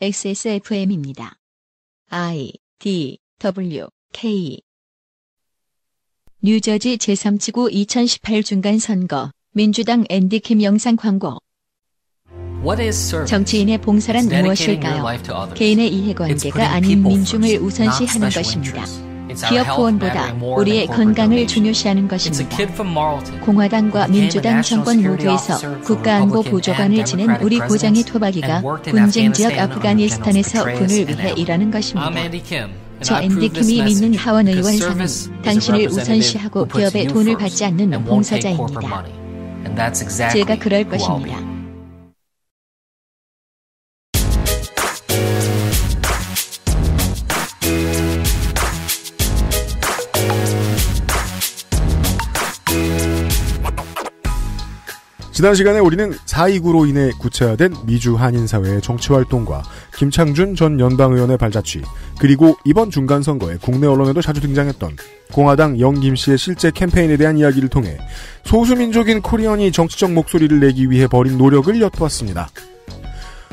XSFM입니다. I D W K 뉴저지 제3지구 2018 중간 선거 민주당 앤디 캠 영상 광고 정치인의 봉사란 무엇일까요? 개인의 이해관계가 아닌 민중을 우선시하는 것입니다. 기업 후원보다 우리의 건강을 중요시하는 것입니다. 공화당과 민주당 정권 모두에서 국가안보 보조관을 지낸 우리 고장의 토박이가 분쟁 지역 아프가니스탄에서 군을 위해 일하는 것입니다. 저 앤디 킴이 믿는 하원 의원 선은 당신을 우선시하고 기업의 돈을 받지 않는 봉사자입니다. 제가 그럴 것입니다. 지난 시간에 우리는 4.29로 인해 구체화된 미주 한인사회의 정치활동과 김창준 전 연방의원의 발자취, 그리고 이번 중간선거에 국내 언론에도 자주 등장했던 공화당 영김 씨의 실제 캠페인에 대한 이야기를 통해 소수민족인 코리언이 정치적 목소리를 내기 위해 벌인 노력을 엿보았습니다.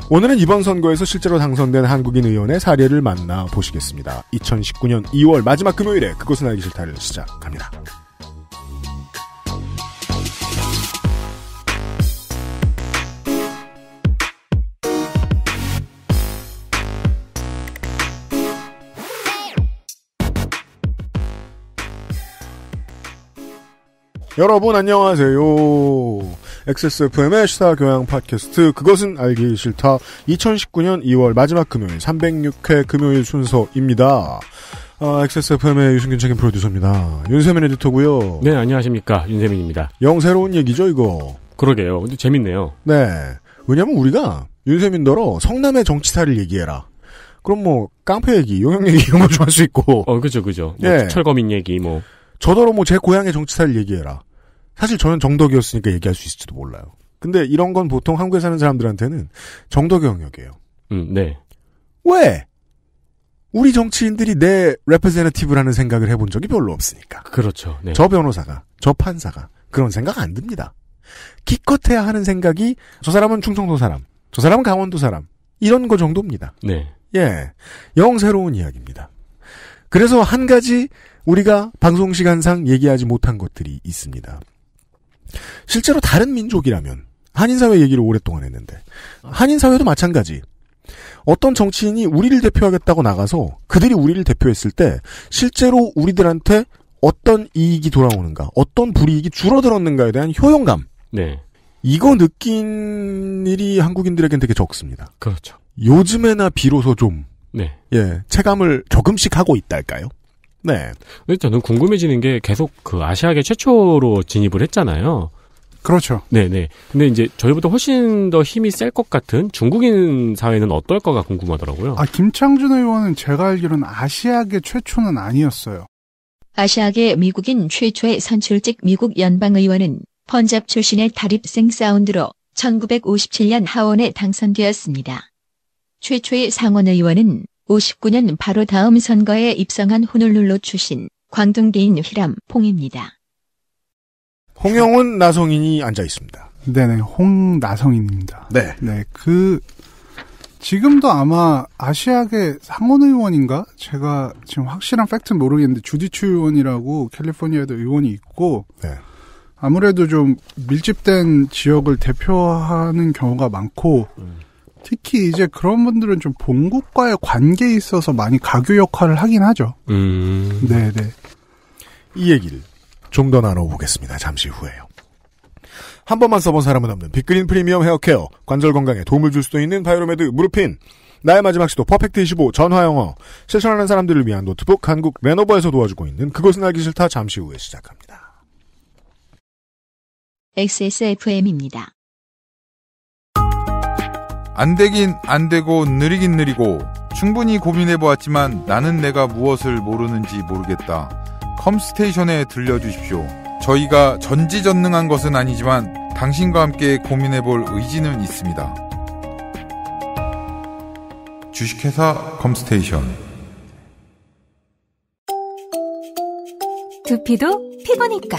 오늘은 이번 선거에서 실제로 당선된 한국인 의원의 사례를 만나보시겠습니다. 2019년 2월 마지막 금요일에 그것은 알기 싫다를 시작합니다. 여러분 안녕하세요. XSFM의 시사교양 팟캐스트 그것은 알기 싫다 2019년 2월 마지막 금요일 306회 금요일 순서입니다. 아, XSFM의 유승균 책임 프로듀서입니다. 윤세민 에디터고요. 네, 안녕하십니까. 윤세민입니다. 영 새로운 얘기죠, 이거. 그러게요. 근데 재밌네요. 네. 왜냐면 우리가 윤세민더러 성남의 정치사를 얘기해라. 그럼 뭐 깡패 얘기, 용역 얘기 이런 거좀할 수 있고. 어, 그죠, 그죠. 뭐 네. 철거민 얘기 뭐. 저더러 뭐 제 고향의 정치사를 얘기해라. 사실 저는 정덕이었으니까 얘기할 수 있을지도 몰라요. 근데 이런 건 보통 한국에 사는 사람들한테는 정덕 영역이에요. 음, 네. 왜? 우리 정치인들이 내 레프레젠티브라는 생각을 해본 적이 별로 없으니까. 그렇죠. 네. 저 변호사가, 저 판사가 그런 생각 안 듭니다. 기껏해야 하는 생각이 저 사람은 충청도 사람, 저 사람은 강원도 사람 이런 거 정도입니다. 네. 예, 영 새로운 이야기입니다. 그래서 한 가지 우리가 방송 시간상 얘기하지 못한 것들이 있습니다. 실제로 다른 민족이라면 한인사회 얘기를 오랫동안 했는데 한인사회도 마찬가지. 어떤 정치인이 우리를 대표하겠다고 나가서 그들이 우리를 대표했을 때 실제로 우리들한테 어떤 이익이 돌아오는가, 어떤 불이익이 줄어들었는가에 대한 효용감. 네. 이거 느낀 일이 한국인들에겐 되게 적습니다. 그렇죠. 요즘에나 비로소 좀. 네. 예, 체감을 조금씩 하고 있달까요? 네. 근데 저는 궁금해지는 게 계속 그 아시아계 최초로 진입을 했잖아요. 그렇죠. 네네. 네. 근데 이제 저희보다 훨씬 더 힘이 셀 것 같은 중국인 사회는 어떨까가 궁금하더라고요. 아, 김창준 의원은 제가 알기로는 아시아계 최초는 아니었어요. 아시아계 미국인 최초의 선출직 미국 연방의원은 펀잡 출신의 다립생 사운드로 1957년 하원에 당선되었습니다. 최초의 상원의원은 59년 바로 다음 선거에 입성한 호놀룰루 출신 광둥리인 휘람 홍입니다 홍영훈 나성인이 앉아 있습니다. 네네, 홍나성인입니다. 네. 네, 그, 지금도 아마 아시아계 상원 의원인가? 제가 지금 확실한 팩트는 모르겠는데, 주디추 의원이라고 캘리포니아에도 의원이 있고, 네. 아무래도 좀 밀집된 지역을 대표하는 경우가 많고, 음. 특히 이제 그런 분들은 좀 본국과의 관계에 있어서 많이 가교 역할을 하긴 하죠. 음. 네네. 네. 이 얘기를 좀 더 나눠보겠습니다. 잠시 후에요. 한 번만 써본 사람은 없는 빅그린 프리미엄 헤어케어 관절 건강에 도움을 줄 수도 있는 바이로메드 무르핀 나의 마지막 시도 퍼펙트 25 전화영어 실천하는 사람들을 위한 노트북 한국 레노버에서 도와주고 있는 그것은 알기 싫다 잠시 후에 시작합니다. XSFM입니다. 안 되긴 안 되고 느리긴 느리고 충분히 고민해 보았지만 나는 내가 무엇을 모르는지 모르겠다. 컴스테이션에 들려주십시오. 저희가 전지전능한 것은 아니지만 당신과 함께 고민해 볼 의지는 있습니다. 주식회사 컴스테이션 두피도 피부니까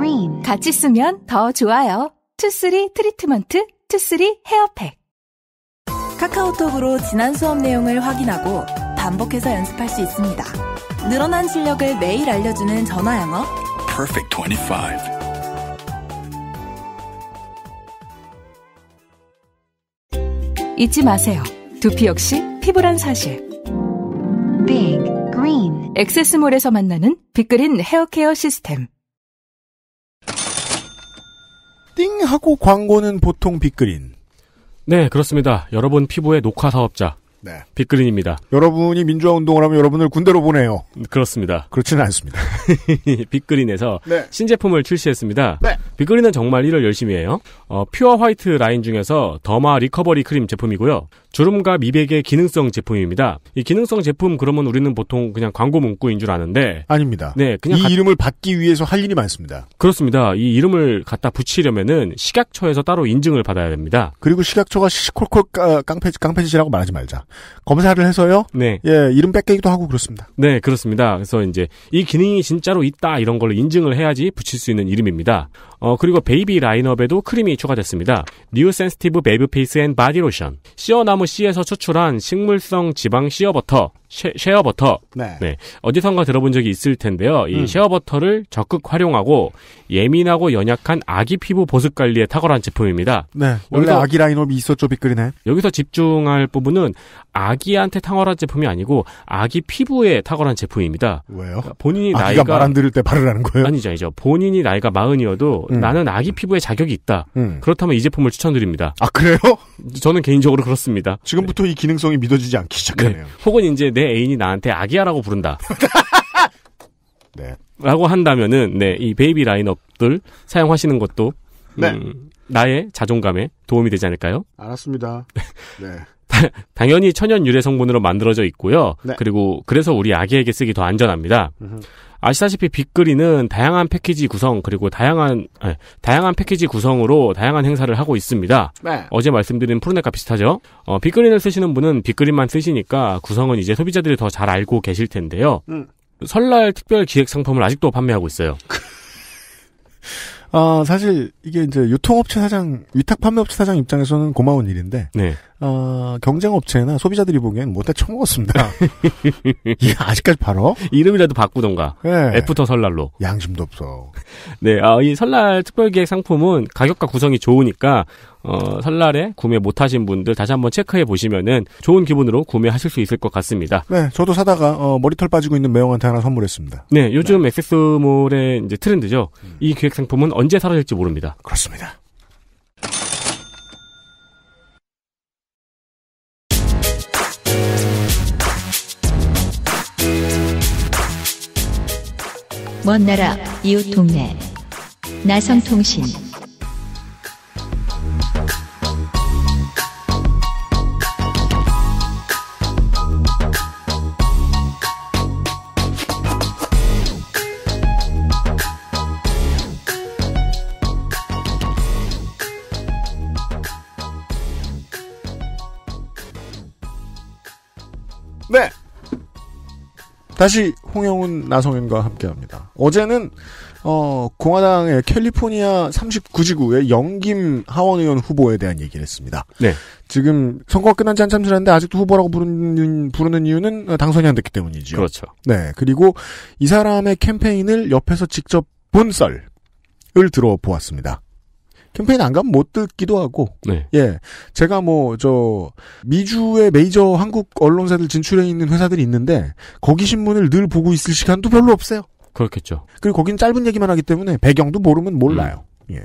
cream. 같이 쓰면 더 좋아요. 투쓰리 트리트먼트, 투쓰리 헤어팩. 카카오톡으로 지난 수업 내용을 확인하고 반복해서 연습할 수 있습니다. 늘어난 실력을 매일 알려주는 전화 영어. Perfect 25. 잊지 마세요. 두피 역시 피부란 사실. Big Green. 엑세스몰에서 만나는 빅그린 헤어케어 시스템. 띵 하고 광고는 보통 빅그린. 네, 그렇습니다. 여러분 피부의 녹화 사업자. 네. 빅그린입니다. 여러분이 민주화 운동을 하면 여러분을 군대로 보내요. 그렇습니다. 그렇지는 않습니다. 빅그린에서 네. 신제품을 출시했습니다. 네. 빅그린은 정말 일을 열심히 해요. 어, 퓨어 화이트 라인 중에서 더마 리커버리 크림 제품이고요. 주름과 미백의 기능성 제품입니다. 이 기능성 제품 그러면 우리는 보통 그냥 광고 문구인 줄 아는데 아닙니다. 네, 그냥 이 가... 이름을 받기 위해서 할 일이 많습니다. 그렇습니다. 이 이름을 갖다 붙이려면은 식약처에서 따로 인증을 받아야 됩니다. 그리고 식약처가 시시콜콜 깡패 깡패짓라고 말하지 말자. 검사를 해서요. 네, 예, 이름 뺏기기도 하고 그렇습니다. 네, 그렇습니다. 그래서 이제 이 기능이 진짜로 있다 이런 걸로 인증을 해야지 붙일 수 있는 이름입니다. 어 그리고 베이비 라인업에도 크림이 추가됐습니다. 뉴 센스티브 베이브 페이스 앤 바디 로션, 시어남 사나무 씨에서 추출한 식물성 지방 씨어버터 쉐, 쉐어버터. 네. 네. 어디선가 들어본 적이 있을 텐데요. 이 음. 쉐어버터를 적극 활용하고 예민하고 연약한 아기 피부 보습 관리에 탁월한 제품입니다. 네. 원래 여기서, 아기 라인업이 있었죠, 빅그린에. 여기서 집중할 부분은 아기한테 탁월한 제품이 아니고 아기 피부에 탁월한 제품입니다. 왜요? 그러니까 본인이 나이가 말 안 들을 때 바르라는 거예요? 아니죠, 아니죠. 본인이 나이가 마흔이어도 음. 나는 아기 피부에 자격이 있다. 음. 그렇다면 이 제품을 추천드립니다. 아, 그래요? 저는 개인적으로 그렇습니다. 지금부터 네. 이 기능성이 믿어지지 않기 시작하네요. 네. 혹은 이제 내내 애인이 나한테 아기야라고 부른다. 네. 라고 한다면은 네, 이 베이비 라인업들 사용하시는 것도 네. 음, 네. 나의 자존감에 도움이 되지 않을까요? 알았습니다. 네. 당연히 천연 유래 성분으로 만들어져 있고요. 네. 그리고 그래서 우리 아기에게 쓰기 더 안전합니다. 아시다시피 빅그리는 다양한 패키지 구성 그리고 다양한 아 다양한 패키지 구성으로 다양한 행사를 하고 있습니다. 네. 어제 말씀드린 푸르넷과 비슷하죠. 어, 빅그린을 쓰시는 분은 빅그린만 쓰시니까 구성은 이제 소비자들이 더 잘 알고 계실 텐데요. 음. 설날 특별 기획 상품을 아직도 판매하고 있어요. 아 사실 이게 이제 유통업체 사장 위탁 판매업체 사장 입장에서는 고마운 일인데 네. 어, 경쟁업체나 소비자들이 보기엔 못다 처먹었습니다. 이 아직까지 바로 이름이라도 바꾸던가. 네. 애프터 설날로. 양심도 없어. 네, 아, 이 설날 특별기획 상품은 가격과 구성이 좋으니까 어, 설날에 구매 못하신 분들 다시 한번 체크해 보시면은 좋은 기분으로 구매하실 수 있을 것 같습니다. 네, 저도 사다가 어, 머리털 빠지고 있는 매형한테 하나 선물했습니다. 네, 요즘 네. 액세스몰의 이제 트렌드죠. 음. 이 기획 상품은 언제 사라질지 모릅니다. 그렇습니다. 먼 나라, 이웃 동네. 나성통신. 네, 다시 홍영훈 나성윤과 함께합니다. 어제는 어, 공화당의 캘리포니아 39지구의 영김 하원의원 후보에 대한 얘기를 했습니다. 네. 지금 선거가 끝난 지 한참 지났는데 아직도 후보라고 부르는, 부르는 이유는 당선이 안 됐기 때문이죠. 그렇죠. 네. 그리고 이 사람의 캠페인을 옆에서 직접 본 썰을 들어보았습니다. 캠페인 안 가면 못 듣기도 하고. 네. 예. 제가 뭐, 저, 미주의 메이저 한국 언론사들 진출해 있는 회사들이 있는데, 거기 신문을 늘 보고 있을 시간도 별로 없어요. 그렇겠죠. 그리고 거긴 짧은 얘기만 하기 때문에 배경도 모르면 몰라요. 음. 예.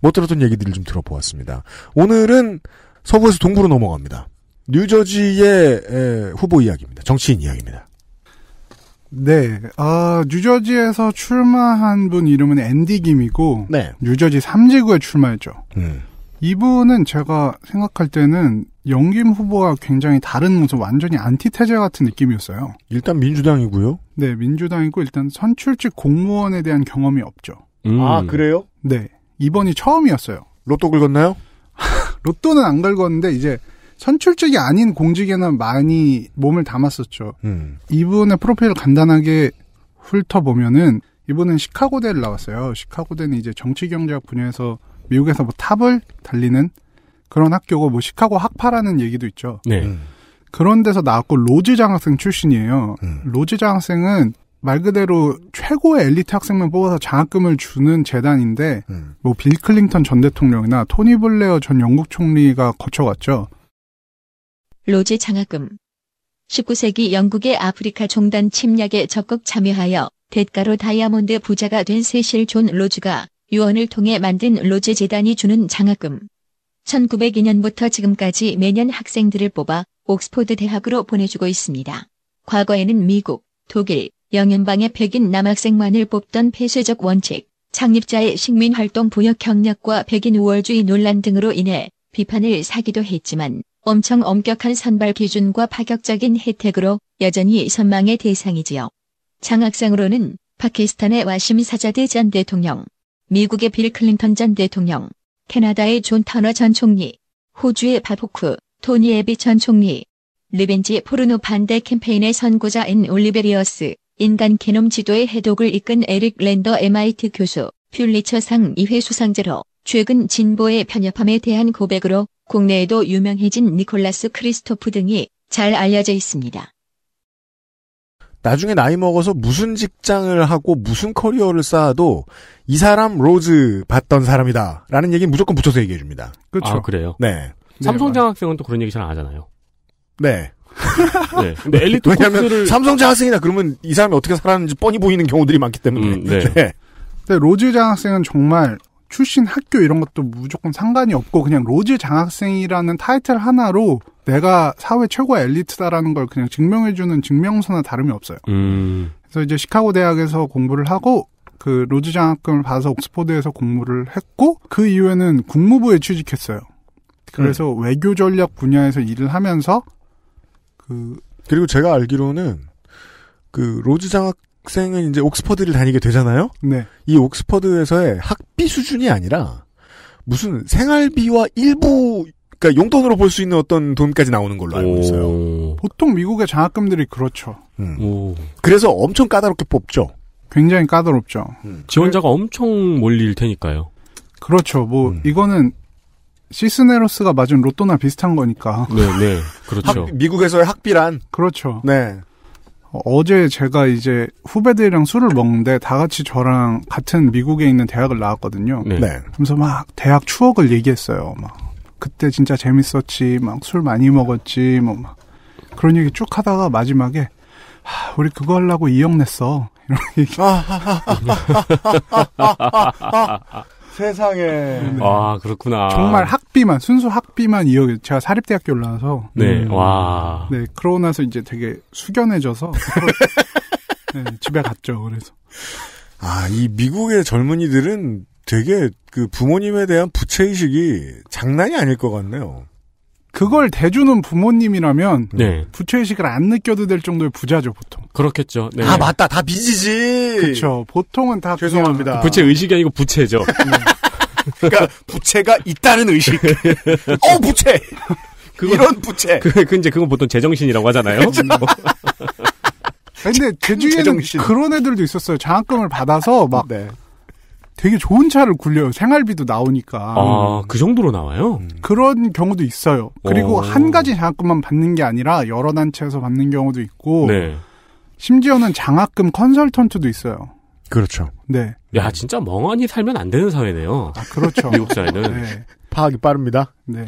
못 들었던 얘기들을 좀 들어보았습니다. 오늘은 서부에서 동부로 넘어갑니다. 뉴저지의 에, 후보 이야기입니다. 정치인 이야기입니다. 네. 아, 뉴저지에서 출마한 분 이름은 앤디 김이고 네. 뉴저지 3지구에 출마했죠. 음. 이분은 제가 생각할 때는 영김 후보와 굉장히 다른 모습, 완전히 안티태제 같은 느낌이었어요. 일단 민주당이고요. 네, 민주당이고 일단 선출직 공무원에 대한 경험이 없죠. 음. 아, 그래요? 네. 이번이 처음이었어요. 로또 긁었나요? 로또는 안 긁었는데 이제 선출직이 아닌 공직에는 많이 몸을 담았었죠. 음. 이분의 프로필을 간단하게 훑어보면은 이분은 시카고대를 나왔어요. 시카고대는 이제 정치경제학 분야에서 미국에서 뭐 탑을 달리는 그런 학교고 뭐 시카고 학파라는 얘기도 있죠. 네. 음. 그런 데서 나왔고 로즈 장학생 출신이에요. 음. 로즈 장학생은 말 그대로 최고의 엘리트 학생만 뽑아서 장학금을 주는 재단인데 음. 뭐빌 클린턴 전 대통령이나 토니 블레어 전 영국 총리가 거쳐갔죠. 로제 장학금 19세기 영국의 아프리카 종단 침략에 적극 참여하여 대가로 다이아몬드 부자가 된 세실 존 로즈가 유언을 통해 만든 로제 재단이 주는 장학금. 1902년부터 지금까지 매년 학생들을 뽑아 옥스포드 대학으로 보내주고 있습니다. 과거에는 미국, 독일, 영연방의 백인 남학생만을 뽑던 폐쇄적 원칙, 창립자의 식민활동 부역 경력과 백인 우월주의 논란 등으로 인해 비판을 사기도 했지만 엄청 엄격한 선발 기준과 파격적인 혜택으로 여전히 선망의 대상이지요. 장학상으로는 파키스탄의 와심 사자드 전 대통령, 미국의 빌 클린턴 전 대통령, 캐나다의 존 터너 전 총리, 호주의 바보크, 토니 에비 전 총리, 르벤지 포르노 반대 캠페인의 선고자인 올리베리어스, 인간 개놈 지도의 해독을 이끈 에릭 랜더 MIT 교수, 퓰리처상 2회 수상자로 최근 진보의 편협함에 대한 고백으로 국내에도 유명해진 니콜라스 크리스토프 등이 잘 알려져 있습니다. 나중에 나이 먹어서 무슨 직장을 하고 무슨 커리어를 쌓아도 이 사람 로즈 봤던 사람이다 라는 얘기는 무조건 붙여서 얘기해 줍니다. 그렇죠. 아, 그래요? 네. 네 삼성 장학생은 또 그런 얘기 잘 안 하잖아요. 네. 네. 근데 엘리트 왜냐하면 코스를... 삼성 장학생이나 그러면 이 사람이 어떻게 살았는지 뻔히 보이는 경우들이 많기 때문에. 음, 네. 네. 근데 로즈 장학생은 정말 출신 학교 이런 것도 무조건 상관이 없고 그냥 로즈 장학생이라는 타이틀 하나로 내가 사회 최고 엘리트다라는 걸 그냥 증명해주는 증명서나 다름이 없어요. 음. 그래서 이제 시카고 대학에서 공부를 하고 그 로즈 장학금을 받아서 옥스포드에서 공부를 했고 그 이후에는 국무부에 취직했어요. 그래서 음. 외교 전략 분야에서 일을 하면서 그 그리고 제가 알기로는 그 로즈 장학 학생은 이제 옥스퍼드를 다니게 되잖아요. 네. 이 옥스퍼드에서의 학비 수준이 아니라 무슨 생활비와 일부 그러니까 용돈으로 볼 수 있는 어떤 돈까지 나오는 걸로 알고 있어요. 오. 보통 미국의 장학금들이 그렇죠. 음. 그래서 엄청 까다롭게 뽑죠. 굉장히 까다롭죠. 음. 지원자가 그래. 엄청 몰릴 테니까요. 그렇죠. 뭐 음. 이거는 시스네로스가 맞은 로또나 비슷한 거니까. 네, 네, 그렇죠. 학, 미국에서의 학비란 그렇죠. 네. 어제 제가 이제 후배들이랑 술을 먹는데 다 같이 저랑 같은 미국에 있는 대학을 나왔거든요. 네. 네. 그러면서 막 대학 추억을 얘기했어요. 막 그때 진짜 재밌었지. 막 술 많이 먹었지. 뭐 막 그런 얘기 쭉 하다가 마지막에 하, 우리 그거 하려고 이억 냈어. 이런 얘기. 세상에. 음. 아, 그렇구나. 정말 학비만, 순수 학비만 2억, 제가 사립대학교 올라와서. 네, 음, 와. 네, 그러고 나서 이제 되게 숙연해져서. 네, 집에 갔죠, 그래서. 아, 이 미국의 젊은이들은 되게 그 부모님에 대한 부채의식이 장난이 아닐 것 같네요. 그걸 대주는 부모님이라면 네. 부채의식을 안 느껴도 될 정도의 부자죠 보통. 그렇겠죠. 네. 아 맞다, 다 빚이지. 그렇죠. 보통은 다 죄송합니다. 그 부채의식이 아니고 부채죠. 네. 그러니까 부채가 있다는 의식. 어 부채. 그건, 이런 부채. 그, 그 이제 그건 보통 제정신이라고 하잖아요. 음, 뭐. 근데 제주에는 그 그런 애들도 있었어요. 장학금을 받아서 막 네. 되게 좋은 차를 굴려요. 생활비도 나오니까. 아, 그 정도로 나와요? 음. 그런 경우도 있어요. 그리고 오. 어. 한 가지 장학금만 받는 게 아니라 여러 단체에서 받는 경우도 있고, 네. 심지어는 장학금 컨설턴트도 있어요. 그렇죠. 네. 야, 진짜 멍하니 살면 안 되는 사회네요. 아, 그렇죠. 미국 사회는. 네. 파악이 빠릅니다. 네.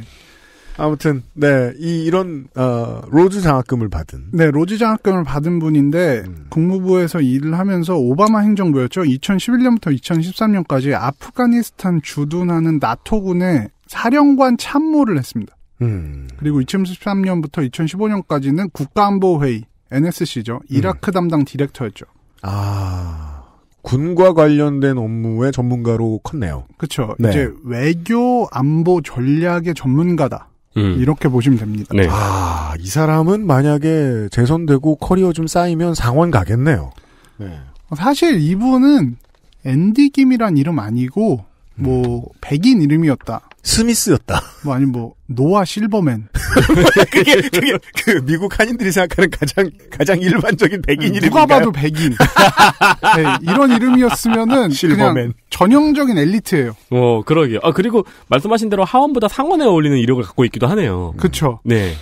아무튼 네, 이 이런 어, 로즈 장학금을 받은 네, 로즈 장학금을 받은 분인데 음. 국무부에서 일을 하면서 오바마 행정부였죠. 2011년부터 2013년까지 아프가니스탄 주둔하는 나토군의 사령관 참모를 했습니다. 음. 그리고 2013년부터 2015년까지는 국가안보회의 NSC죠. 음. 이라크 음. 담당 디렉터였죠. 아. 군과 관련된 업무의 전문가로 컸네요. 그렇죠. 네. 이제 외교 안보 전략의 전문가다. 음. 이렇게 보시면 됩니다. 네. 아, 이 사람은 만약에 재선되고 커리어 좀 쌓이면 상원 가겠네요. 네. 사실 이분은 앤디 김이란 이름 아니고 뭐 백인 이름이었다. 스미스였다. 뭐 아니 뭐 노아 실버맨. 그게 그게 그 미국 한인들이 생각하는 가장 가장 일반적인 백인 이름. 누가 봐도 백인. 네, 이런 이름이었으면은 실버맨. 그냥 전형적인 엘리트예요. 어 그러게요. 아 그리고 말씀하신 대로 하원보다 상원에 어울리는 이력을 갖고 있기도 하네요. 그렇죠. 네.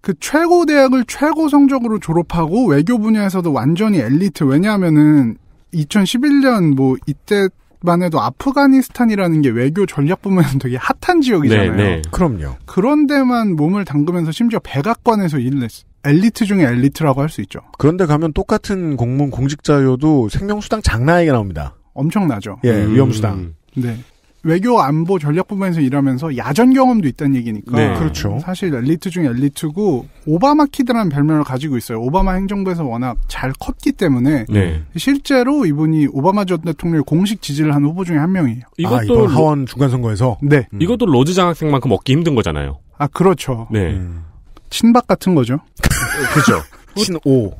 그 최고 대학을 최고 성적으로 졸업하고 외교 분야에서도 완전히 엘리트. 왜냐하면은 2011년 뭐 이때 만 해도 아프가니스탄이라는 게 외교 전략 보면 되게 핫한 지역이잖아요. 네, 네. 그럼요. 그런 데만 몸을 담그면서 심지어 백악관에서 일을 했 엘리트 중에 엘리트라고 할 수 있죠. 그런데 가면 똑같은 공무원 공직자여도 생명수당 장난이게 나옵니다. 엄청나죠. 예, 음. 위험수당. 네. 외교 안보 전략 부분에서 일하면서 야전 경험도 있다는 얘기니까. 네. 그렇죠. 사실 엘리트 중 엘리트고 오바마 키드라는 별명을 가지고 있어요. 오바마 행정부에서 워낙 잘 컸기 때문에 네. 실제로 이분이 오바마 전 대통령 공식 지지를 한 후보 중에 한 명이에요. 아, 이것도 아, 하원 중간 선거에서 네. 음. 이것도 로즈 장학생만큼 얻기 힘든 거잖아요. 아 그렇죠. 네. 음. 친박 같은 거죠. 그렇죠. 친오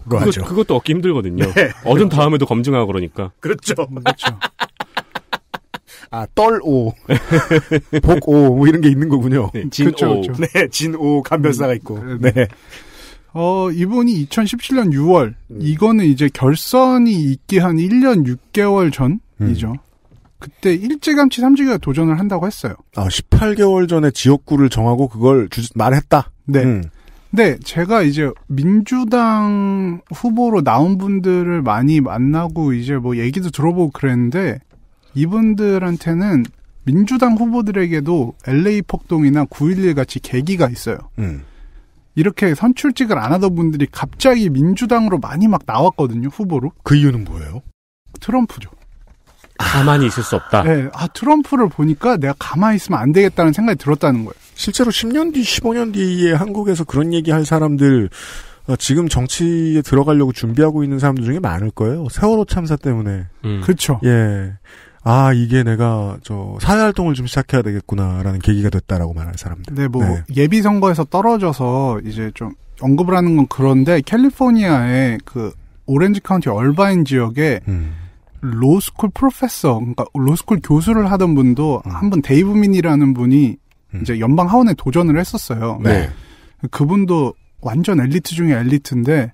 그것, 그것도 얻기 힘들거든요. 네. 얻은 다음에도 검증하고 그러니까. 그렇죠. 그렇죠. 그렇죠. 아, 떨오. 복오, 뭐 이런 게 있는 거군요. 네, 진오. 그렇죠, 그렇죠. 네, 진오, 간별사가 있고. 네. 네. 어, 이분이 2017년 6월, 음. 이거는 이제 결선이 있기 한 1년 6개월 전이죠. 음. 그때 일찌감치 삼지기가 도전을 한다고 했어요. 아, 18개월 전에 지역구를 정하고 그걸 주, 말했다? 네. 음. 근 제가 이제 민주당 후보로 나온 분들을 많이 만나고 이제 뭐 얘기도 들어보고 그랬는데, 이분들한테는 민주당 후보들에게도 LA 폭동이나 9.11 같이 계기가 있어요. 음. 이렇게 선출직을 안 하던 분들이 갑자기 민주당으로 많이 막 나왔거든요, 후보로. 그 이유는 뭐예요? 트럼프죠. 가만히 있을 수 없다. 네, 아 트럼프를 보니까 내가 가만히 있으면 안 되겠다는 생각이 들었다는 거예요. 실제로 10년 뒤, 15년 뒤에 한국에서 그런 얘기할 사람들 어, 지금 정치에 들어가려고 준비하고 있는 사람들 중에 많을 거예요. 세월호 참사 때문에. 음. 그렇죠. 예. 아 이게 내가 저 사회 활동을 좀 시작해야 되겠구나라는 계기가 됐다라고 말할 사람들. 네, 뭐 네. 예비 선거에서 떨어져서 이제 좀 언급을 하는 건 그런데 캘리포니아의 그 오렌지 카운티 얼바인 지역에 음. 로스쿨 프로페서, 그러니까 로스쿨 교수를 하던 분도 음. 한번 데이브 민이라는 분이 음. 이제 연방 하원에 도전을 했었어요. 네. 그분도 완전 엘리트 중에 엘리트인데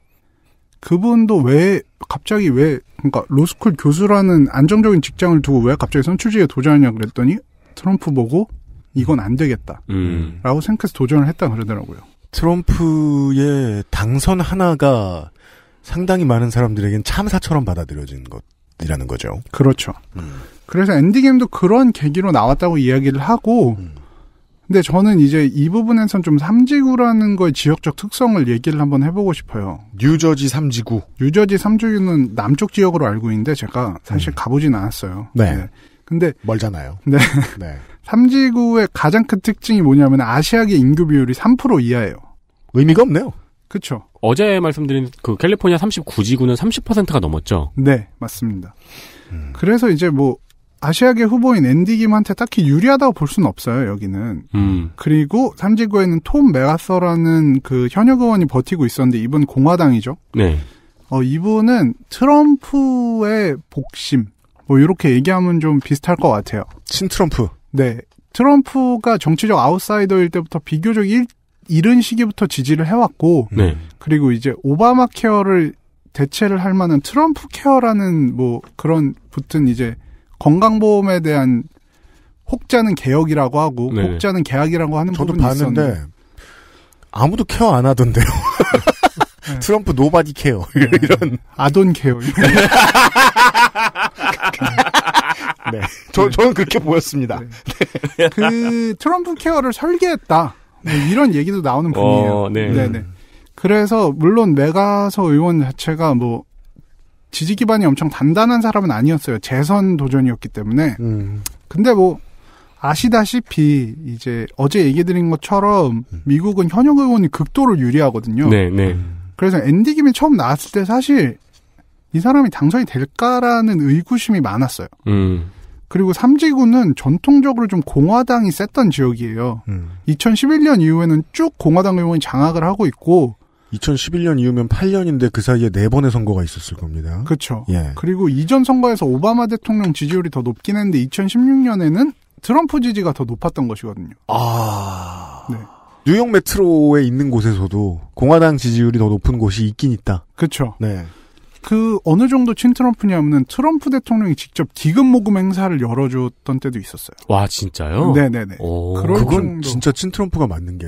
그분도 왜 갑자기 왜 그러니까 로스쿨 교수라는 안정적인 직장을 두고 왜 갑자기 선출직에 도전하냐 그랬더니 트럼프 보고 이건 안 되겠다라고 음. 생각해서 도전을 했다 그러더라고요. 트럼프의 당선 하나가 상당히 많은 사람들에겐 참사처럼 받아들여진 것이라는 거죠. 그렇죠. 음. 그래서 엔딩게임도 그런 계기로 나왔다고 이야기를 하고 음. 근데 저는 이제 이 부분에선 좀 삼지구라는 거의 지역적 특성을 얘기를 한번 해보고 싶어요. 뉴저지 삼지구. 뉴저지 삼지구는 남쪽 지역으로 알고 있는데 제가 사실 음. 가보진 않았어요. 네. 네. 근데 멀잖아요. 네. 네. 삼지구의 가장 큰 특징이 뭐냐면 아시아계 인구 비율이 3% 이하예요. 의미가 없네요. 그렇죠. 어제 말씀드린 그 캘리포니아 39지구는 30%가 넘었죠. 네, 맞습니다. 음. 그래서 이제 뭐 아시아계 후보인 앤디 김한테 딱히 유리하다고 볼 수는 없어요, 여기는. 음. 그리고 삼지구에는 톰 메가서라는 그 현역 의원이 버티고 있었는데 이분 공화당이죠. 네. 어, 이분은 트럼프의 복심. 뭐 이렇게 얘기하면 좀 비슷할 것 같아요. 친 트럼프. 네. 트럼프가 정치적 아웃사이더일 때부터 비교적 일, 이른 시기부터 지지를 해왔고, 네. 그리고 이제 오바마 케어를 대체를 할 만한 트럼프 케어라는 뭐 그런 붙은 이제 건강보험에 대한 혹자는 개혁이라고 하고 네네. 혹자는 계약이라고 하는 저도 부분이 봤는데 있었는데. 아무도 케어 안 하던데요. 네. 트럼프 노바디 케어 네. 이런 아돈 케어. 네. 네, 저 네. 저는 그렇게 보였습니다. 네. 네. 그 트럼프 케어를 설계했다. 네, 이런 얘기도 나오는 어, 분이에요. 어, 네. 네 그래서 물론 메가서 의원 자체가 뭐 지지 기반이 엄청 단단한 사람은 아니었어요. 재선 도전이었기 때문에. 음. 근데 뭐 아시다시피 이제 어제 얘기 드린 것처럼 음. 미국은 현역 의원이 극도로 유리하거든요. 네, 네. 그래서 앤디 김이 처음 나왔을 때 사실 이 사람이 당선이 될까라는 의구심이 많았어요. 음. 그리고 삼지구는 전통적으로 좀 공화당이 셌던 지역이에요. 음. 2011년 이후에는 쭉 공화당 의원이 장악을 하고 있고 2011년 이후면 8년인데 그 사이에 네 번의 선거가 있었을 겁니다. 그렇죠. 예. 그리고 이전 선거에서 오바마 대통령 지지율이 더 높긴 했는데 2016년에는 트럼프 지지가 더 높았던 것이거든요. 아. 네. 뉴욕 메트로에 있는 곳에서도 공화당 지지율이 더 높은 곳이 있긴 있다. 그렇죠. 네. 그 어느 정도 친트럼프냐면은 트럼프 대통령이 직접 기금 모금 행사를 열어줬던 때도 있었어요. 와 진짜요? 네네네. 그건 정도. 진짜 친트럼프가 맞는 게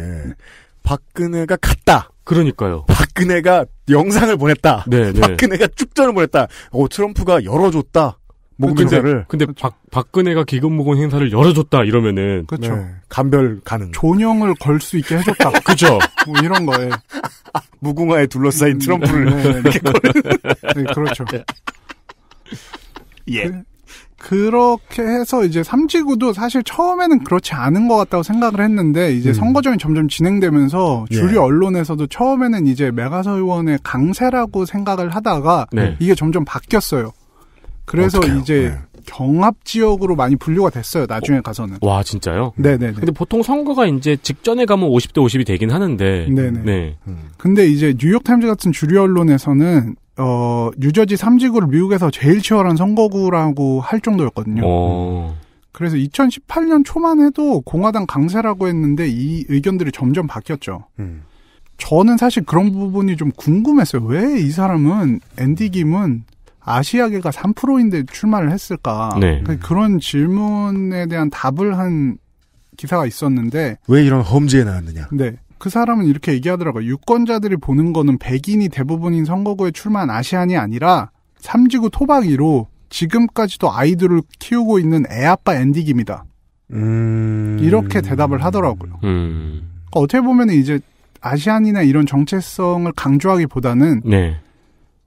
박근혜가 갔다. 그러니까요. 박근혜가 영상을 보냈다. 네, 네. 박근혜가 축전을 보냈다. 오, 어, 트럼프가 열어줬다. 모금 뭐 근데, 행사를. 근데 그렇 박, 박근혜가 기금 모금 행사를 열어줬다 이러면은. 그렇죠. 네. 감별 가능. 존영을 걸 수 있게 해줬다. 그렇죠. 뭐 이런 거에. 무궁화에 둘러싸인 음, 트럼프를 네, 네, 네. 이 네, 그렇죠. 예. 그, 그렇게 해서 이제 삼지구도 사실 처음에는 그렇지 않은 것 같다고 생각을 했는데 이제 음. 선거전이 점점 진행되면서 예. 주류 예. 언론에서도 처음에는 이제 메가서 의원의 강세라고 생각을 하다가 네. 이게 점점 바뀌었어요. 그래서 어떡해요? 이제 네. 경합 지역으로 많이 분류가 됐어요. 나중에 어? 가서는. 와 진짜요? 네네. 네, 네. 근데 보통 선거가 이제 직전에 가면 50대 50이 되긴 하는데. 네네. 네. 음. 근데 이제 뉴욕 타임즈 같은 주류 언론에서는 어, 뉴저지 삼지구를 미국에서 제일 치열한 선거구라고 할 정도였거든요. 오. 그래서 2018년 초만 해도 공화당 강세라고 했는데 이 의견들이 점점 바뀌었죠. 음. 저는 사실 그런 부분이 좀 궁금했어요. 왜 이 사람은 앤디 김은 아시아계가 3%인데 출마를 했을까? 네. 그러니까 그런 질문에 대한 답을 한 기사가 있었는데 왜 이런 험지에 나왔느냐? 네. 그 사람은 이렇게 얘기하더라고요. 유권자들이 보는 거는 백인이 대부분인 선거구에 출마한 아시안이 아니라 삼지구 토박이로 지금까지도 아이들을 키우고 있는 애아빠 엔딩입니다 음... 이렇게 대답을 하더라고요. 음... 그러니까 어떻게 보면 이제 아시안이나 이런 정체성을 강조하기보다는 네.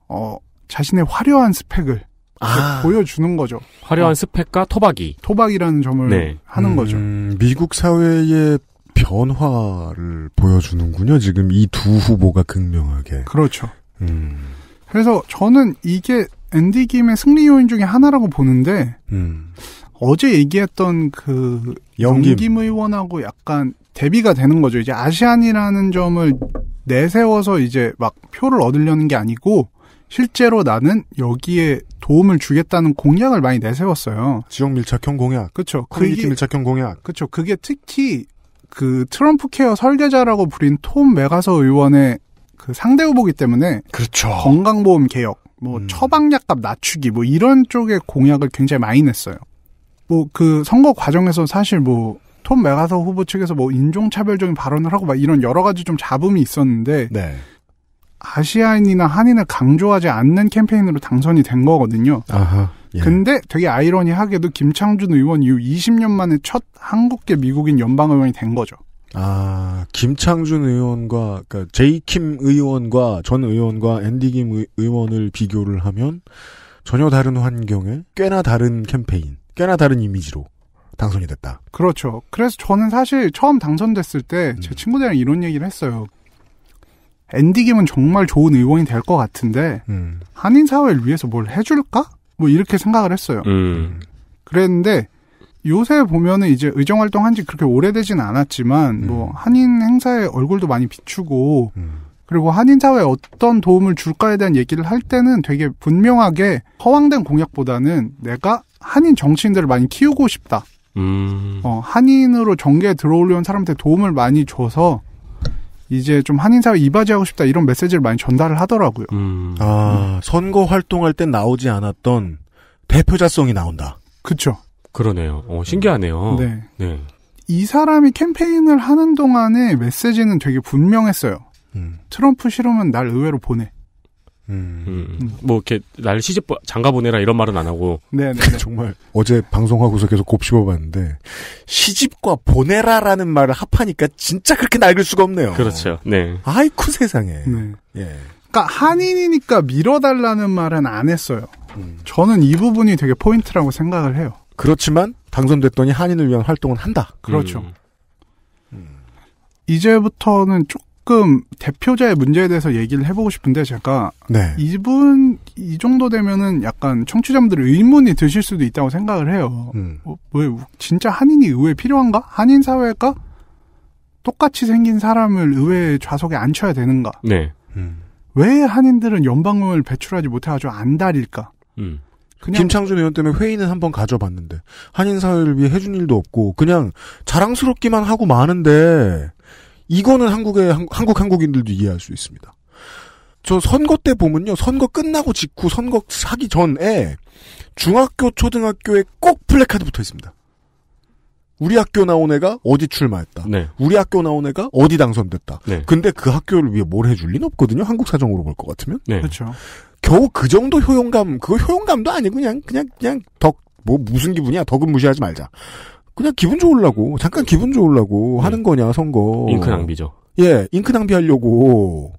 어, 자신의 화려한 스펙을 아. 보여주는 거죠. 화려한 어. 스펙과 토박이. 토박이라는 점을 네. 하는 음... 거죠. 미국 사회의 변화를 보여주는군요. 지금 이 두 후보가 극명하게. 그렇죠. 음. 그래서 저는 이게 앤디 김의 승리 요인 중에 하나라고 보는데 음. 어제 얘기했던 그 영김. 영김 의원하고 약간 대비가 되는 거죠. 이제 아시안이라는 점을 내세워서 이제 막 표를 얻으려는 게 아니고 실제로 나는 여기에 도움을 주겠다는 공약을 많이 내세웠어요. 지역 밀착형 공약. 그렇죠. 커뮤티 밀착형 공약. 그렇죠. 그게 특히 그 트럼프 케어 설계자라고 부린톰 메가서 의원의 그 상대 후보기 때문에 그렇죠. 건강보험 개혁, 뭐 음. 처방약값 낮추기 뭐 이런 쪽의 공약을 굉장히 많이 냈어요. 뭐 그 선거 과정에서 사실 뭐 톰 메가서 후보 측에서 뭐 인종차별적인 발언을 하고 막 이런 여러 가지 좀 잡음이 있었는데 네. 아시아인이나 한인을 강조하지 않는 캠페인으로 당선이 된 거거든요. 아하. 예. 근데 되게 아이러니하게도 김창준 의원 이후 20년 만에 첫 한국계 미국인 연방 의원이 된 거죠. 아, 김창준 의원과, 그니까, 제이킴 의원과 전 의원과 앤디김 의, 의원을 비교를 하면 전혀 다른 환경에 꽤나 다른 캠페인, 꽤나 다른 이미지로 당선이 됐다. 그렇죠. 그래서 저는 사실 처음 당선됐을 때제 음. 친구들이랑 이런 얘기를 했어요. 앤디김은 정말 좋은 의원이 될 것 같은데, 음. 한인사회를 위해서 뭘 해줄까? 뭐 이렇게 생각을 했어요. 음. 그랬는데 요새 보면은 이제 의정 활동한 지 그렇게 오래되진 않았지만 음. 뭐 한인 행사에 얼굴도 많이 비추고 음. 그리고 한인 사회에 어떤 도움을 줄까에 대한 얘기를 할 때는 되게 분명하게 허황된 공약보다는 내가 한인 정치인들을 많이 키우고 싶다. 음. 어, 한인으로 정계에 들어오려는 사람한테 도움을 많이 줘서 이제 좀 한인 사회 이바지하고 싶다 이런 메시지를 많이 전달을 하더라고요. 음. 아 음. 선거 활동할 땐 나오지 않았던 대표자성이 나온다. 그쵸 그러네요. 어, 신기하네요. 음. 네. 네. 이 사람이 캠페인을 하는 동안에 메시지는 되게 분명했어요. 음. 트럼프 싫으면 날 의외로 보내. 음. 음. 뭐 이렇게 날 시집 장가 보내라 이런 말은 안 하고. 네, 네, 네. 정말 어제 방송하고서 계속 곱씹어봤는데 시집과 보내라라는 말을 합하니까 진짜 그렇게 낡을 수가 없네요. 그렇죠. 네. 아이쿠 세상에. 네. 예. 그러니까 한인이니까 밀어달라는 말은 안 했어요. 음. 저는 이 부분이 되게 포인트라고 생각을 해요. 그렇지만 당선됐더니 한인을 위한 활동은 한다. 그렇죠. 음. 음. 이제부터는 쭉 조금 대표자의 문제에 대해서 얘기를 해보고 싶은데 제가 네. 이분 이 정도 되면은 약간 청취자분들 의문이 드실 수도 있다고 생각을 해요. 음. 어, 왜 진짜 한인이 의회 필요한가? 한인 사회가 똑같이 생긴 사람을 의회 좌석에 앉혀야 되는가? 네. 음. 왜 한인들은 연방을 배출하지 못해가지고 안달일까? 음. 그냥 김창준 의원 때문에 회의는 한번 가져봤는데 한인 사회를 위해 해준 일도 없고 그냥 자랑스럽기만 하고 마는데 이거는 한국의 한국 한국인들도 이해할 수 있습니다. 저 선거 때 보면요. 선거 끝나고 직후 선거 하기 전에 중학교 초등학교에 꼭 플래카드 붙어 있습니다. 우리 학교 나온 애가 어디 출마했다. 네. 우리 학교 나온 애가 어디 당선됐다. 네. 근데 그 학교를 위해 뭘 해줄 리는 없거든요. 한국 사정으로 볼 것 같으면. 네. 그렇죠. 겨우 그 정도 효용감, 그거 효용감도 아니고 그냥 그냥 그냥 덕뭐 무슨 기분이야. 덕은 무시하지 말자. 그냥 기분 좋으려고 잠깐 기분 좋으려고 네. 하는 거냐 선거. 잉크 낭비죠. 예, 잉크 낭비하려고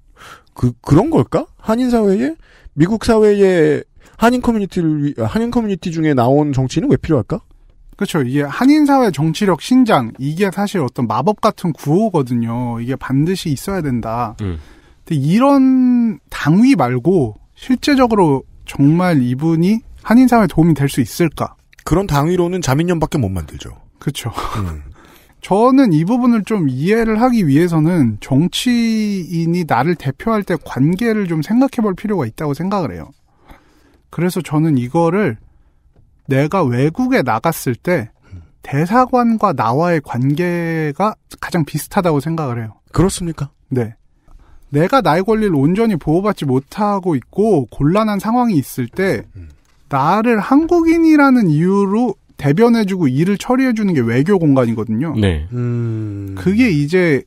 그 그런 걸까? 한인 사회에 미국 사회에 한인 커뮤니티를 아, 한인 커뮤니티 중에 나온 정치는왜 필요할까? 그렇죠. 이게 한인 사회 정치력 신장 이게 사실 어떤 마법 같은 구호거든요. 이게 반드시 있어야 된다. 음. 근데 이런 당위 말고 실제적으로 정말 이분이 한인 사회에 도움이 될 수 있을까? 그런 당위로는 자민련밖에 못 만들죠. 그렇죠. 음. 저는 이 부분을 좀 이해를 하기 위해서는 정치인이 나를 대표할 때 관계를 좀 생각해 볼 필요가 있다고 생각을 해요. 그래서 저는 이거를 내가 외국에 나갔을 때 대사관과 나와의 관계가 가장 비슷하다고 생각을 해요. 그렇습니까? 네. 내가 나의 권리를 온전히 보호받지 못하고 있고 곤란한 상황이 있을 때 음. 나를 한국인이라는 이유로 대변해주고 일을 처리해주는 게 외교 공간이거든요. 네. 음... 그게 이제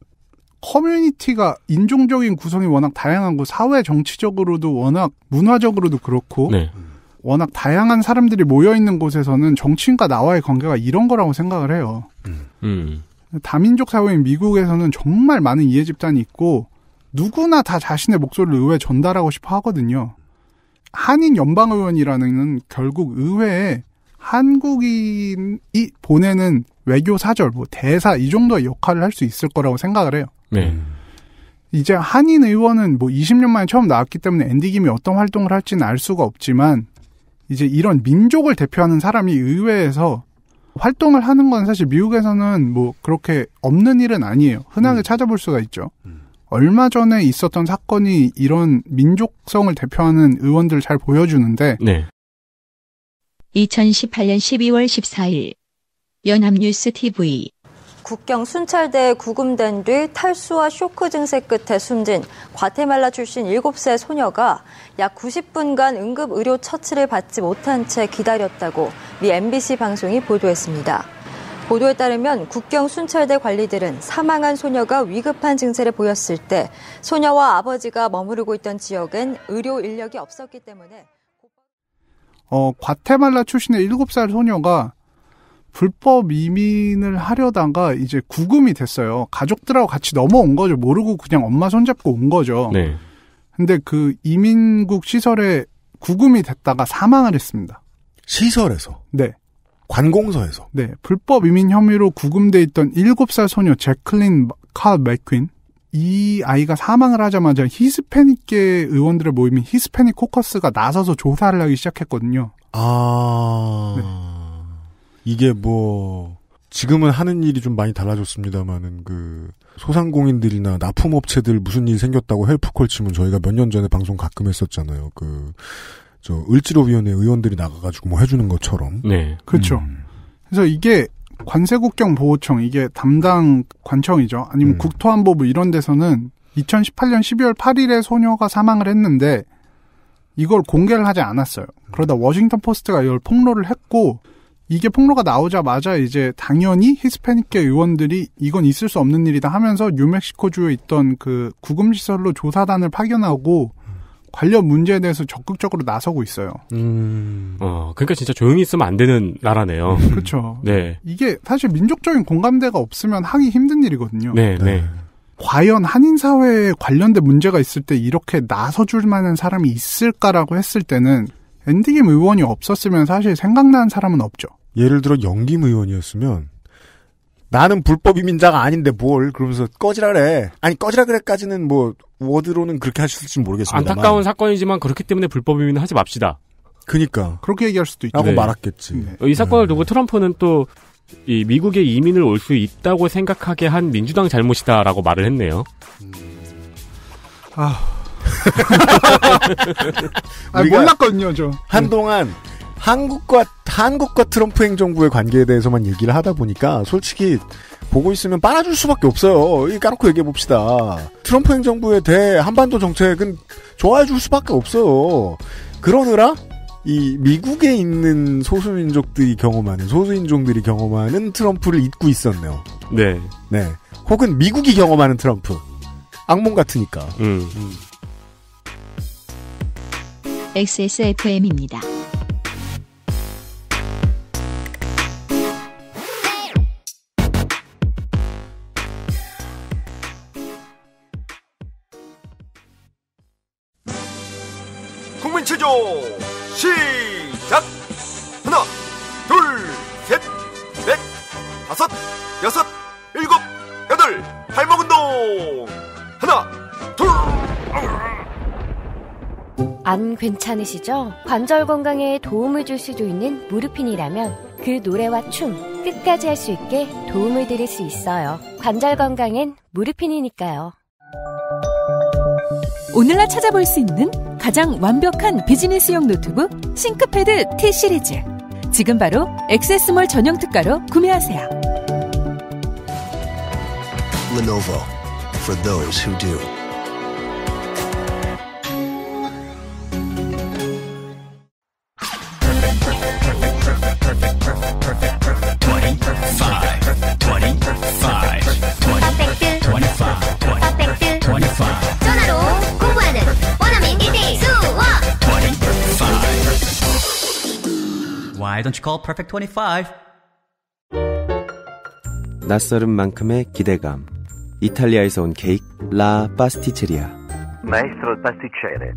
커뮤니티가 인종적인 구성이 워낙 다양하고 사회 정치적으로도 워낙 문화적으로도 그렇고 네. 워낙 다양한 사람들이 모여 있는 곳에서는 정치인과 나와의 관계가 이런 거라고 생각을 해요. 음. 음. 다민족 사회인 미국에서는 정말 많은 이해 집단이 있고 누구나 다 자신의 목소리를 의회에 전달하고 싶어 하거든요. 한인 연방 의원이라는 결국 의회에 한국인이 보내는 외교 사절, 뭐 대사 이 정도의 역할을 할 수 있을 거라고 생각을 해요. 네. 음. 이제 한인 의원은 뭐 20년 만에 처음 나왔기 때문에 엔디 김이 어떤 활동을 할지는 알 수가 없지만 이제 이런 민족을 대표하는 사람이 의회에서 활동을 하는 건 사실 미국에서는 뭐 그렇게 없는 일은 아니에요. 흔하게 음. 찾아볼 수가 있죠. 음. 얼마 전에 있었던 사건이 이런 민족성을 대표하는 의원들을 잘 보여주는데 네. 2018년 12월 14일 연합뉴스 TV 국경 순찰대에 구금된 뒤 탈수와 쇼크 증세 끝에 숨진 과테말라 출신 7세 소녀가 약 90분간 응급 의료 처치를 받지 못한 채 기다렸다고 미 MBC 방송이 보도했습니다. 보도에 따르면 국경 순찰대 관리들은 사망한 소녀가 위급한 증세를 보였을 때 소녀와 아버지가 머무르고 있던 지역엔 의료 인력이 없었기 때문에 어, 과테말라 출신의 7살 소녀가 불법 이민을 하려다가 이제 구금이 됐어요. 가족들하고 같이 넘어온 거죠. 모르고 그냥 엄마 손잡고 온 거죠. 네. 근데 그 이민국 시설에 구금이 됐다가 사망을 했습니다. 시설에서? 네. 관공서에서? 네. 불법 이민 혐의로 구금돼 있던 7살 소녀 제클린 칼 맥퀸. 이 아이가 사망을 하자마자 히스패닉계 의원들을 모임인 히스패닉 코커스가 나서서 조사를 하기 시작했거든요. 아. 네. 이게 뭐, 지금은 하는 일이 좀 많이 달라졌습니다만은 그, 소상공인들이나 납품업체들 무슨 일 생겼다고 헬프콜 치면 저희가 몇 년 전에 방송 가끔 했었잖아요. 그, 저, 을지로위원회 의원들이 나가가지고 뭐 해주는 것처럼. 네. 그렇죠. 음. 그래서 이게 관세국경보호청 이게 담당 관청이죠. 아니면 음. 국토안보부 이런 데서는 2018년 12월 8일에 소녀가 사망을 했는데 이걸 공개를 하지 않았어요. 그러다 워싱턴 포스트가 이걸 폭로를 했고 이게 폭로가 나오자마자 이제 당연히 히스패닉계 의원들이 이건 있을 수 없는 일이다 하면서 뉴멕시코주에 있던 그 구금시설로 조사단을 파견하고 관련 문제에 대해서 적극적으로 나서고 있어요. 음. 어, 그러니까 진짜 조용히 있으면 안 되는 나라네요. 음, 그렇죠. 네. 이게 사실 민족적인 공감대가 없으면 하기 힘든 일이거든요. 네, 네. 네. 과연 한인 사회에 관련된 문제가 있을 때 이렇게 나서줄 만한 사람이 있을까라고 했을 때는 엔딩김 의원이 없었으면 사실 생각나는 사람은 없죠. 예를 들어 영김 의원이었으면 나는 불법 이민자가 아닌데 뭘 그러면서 꺼지라 그래. 아니 꺼지라 그래까지는 뭐 워드로는 그렇게 하셨을지 모르겠습니다. 안타까운 사건이지만 그렇기 때문에 불법 이민은 하지 맙시다. 그니까 그렇게 얘기할 수도 있고 다 네. 말았겠지. 네. 이 사건을 두고 트럼프는 또 이 미국에 이민을 올 수 있다고 생각하게 한 민주당 잘못이다라고 말을 했네요. 음. 아. 아 몰랐거든요, 저. 한동안 네. 한국과 한국과 트럼프 행정부의 관계에 대해서만 얘기를 하다 보니까 솔직히 보고 있으면 빨아줄 수밖에 없어요. 이 까놓고 얘기해 봅시다. 트럼프 행정부에 대해 한반도 정책은 좋아해 줄 수밖에 없어요. 그러느라 이 미국에 있는 소수민족들이 경험하는 소수인종들이 경험하는 트럼프를 잊고 있었네요. 네. 네. 혹은 미국이 경험하는 트럼프. 악몽 같으니까. 음. 음. XSFM입니다. 여섯, 일곱, 여덟, 발목 운동! 하나, 둘! 안 괜찮으시죠? 관절 건강에 도움을 줄 수도 있는 무르핀이라면 그 노래와 춤 끝까지 할 수 있게 도움을 드릴 수 있어요. 관절 건강엔 무르핀이니까요. 오늘날 찾아볼 수 있는 가장 완벽한 비즈니스용 노트북 싱크패드 T 시리즈. 지금 바로 액세스몰 전용 특가로 구매하세요. Lenovo for those who do. Perfect, 25 Why don't you call perfect 25? 낯설은 만큼의 기대감 이탈리아에서 온 케이크 라 파스티체리아. Maestro pasticcere,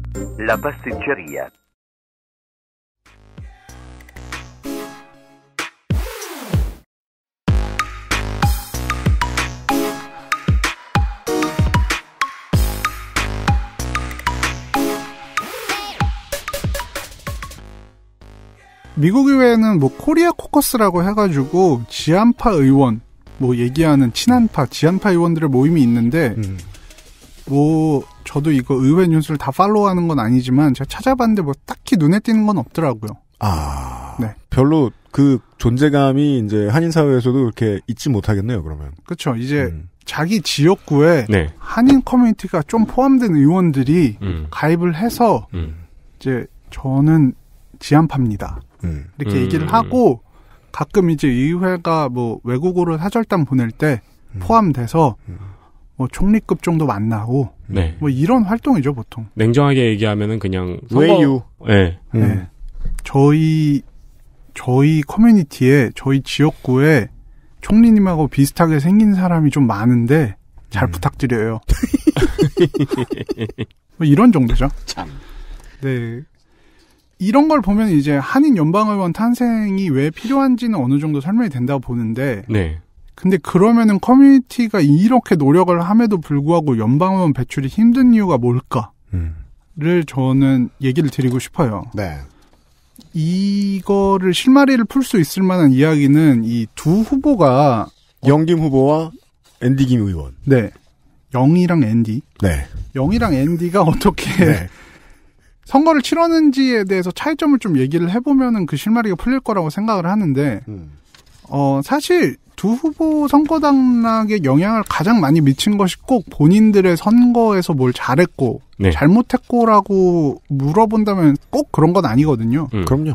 미국 의회는 뭐 코리아 코커스라고 해가지고 지안파 의원 뭐 얘기하는 친한파, 지한파 의원들의 모임이 있는데 음. 뭐 저도 이거 의회 뉴스를 다 팔로우하는 건 아니지만 제가 찾아봤는데 뭐 딱히 눈에 띄는 건 없더라고요. 아, 네. 별로 그 존재감이 이제 한인 사회에서도 이렇게 잊지 못하겠네요. 그러면. 그렇죠. 이제 음. 자기 지역구에 네. 한인 커뮤니티가 좀 포함된 의원들이 음. 가입을 해서 음. 이제 저는 지한파입니다. 음. 이렇게 음. 얘기를 하고 가끔 이제 의회가 뭐 외국어를 사절단 보낼 때 음. 포함돼서 음. 뭐 총리급 정도 만나고 네. 뭐 이런 활동이죠 보통. 냉정하게 얘기하면은 그냥 왜유. 네. 네. 음. 네. 저희 저희 커뮤니티에 저희 지역구에 총리님하고 비슷하게 생긴 사람이 좀 많은데 잘 음. 부탁드려요. 뭐 이런 정도죠. 참. 네. 이런 걸 보면 이제 한인 연방의원 탄생이 왜 필요한지는 어느 정도 설명이 된다고 보는데. 네. 근데 그러면은 커뮤니티가 이렇게 노력을 함에도 불구하고 연방의원 배출이 힘든 이유가 뭘까를 음. 저는 얘기를 드리고 싶어요. 네. 이거를 실마리를 풀 수 있을 만한 이야기는 이 두 후보가 영김 후보와 앤디 김 의원. 네. 영이랑 앤디. 네. 영이랑 앤디가 어떻게 네. 선거를 치렀는지에 대해서 차이점을 좀 얘기를 해보면은 그 실마리가 풀릴 거라고 생각을 하는데, 음. 어, 사실 두 후보 선거 당락에 영향을 가장 많이 미친 것이 꼭 본인들의 선거에서 뭘 잘했고, 네. 잘못했고라고 물어본다면 꼭 그런 건 아니거든요. 음. 그럼요.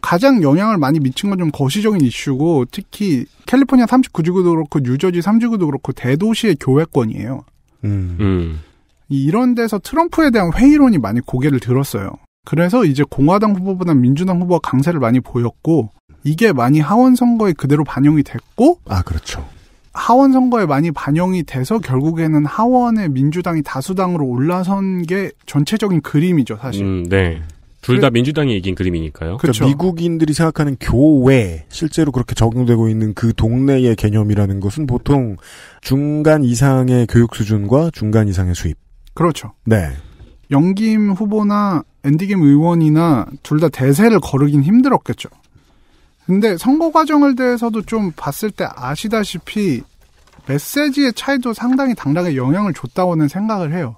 가장 영향을 많이 미친 건 좀 거시적인 이슈고, 특히 캘리포니아 3 9주구도 그렇고, 뉴저지 3주구도 그렇고, 대도시의 교회권이에요. 음. 음. 이런 데서 트럼프에 대한 회의론이 많이 고개를 들었어요. 그래서 이제 공화당 후보보다 민주당 후보가 강세를 많이 보였고 이게 많이 하원 선거에 그대로 반영이 됐고 아 그렇죠. 하원 선거에 많이 반영이 돼서 결국에는 하원에 민주당이 다수당으로 올라선 게 전체적인 그림이죠, 사실. 음, 네. 둘다 그, 민주당이 이긴 그림이니까요. 그렇죠. 미국인들이 생각하는 교회 실제로 그렇게 적용되고 있는 그 동네의 개념이라는 것은 보통 중간 이상의 교육 수준과 중간 이상의 수입. 그렇죠. 네. 영김 후보나 엔디김 의원이나 둘 다 대세를 거르긴 힘들었겠죠. 근데 선거 과정을 대해서도 좀 봤을 때 아시다시피 메시지의 차이도 상당히 당당하게 영향을 줬다고는 생각을 해요.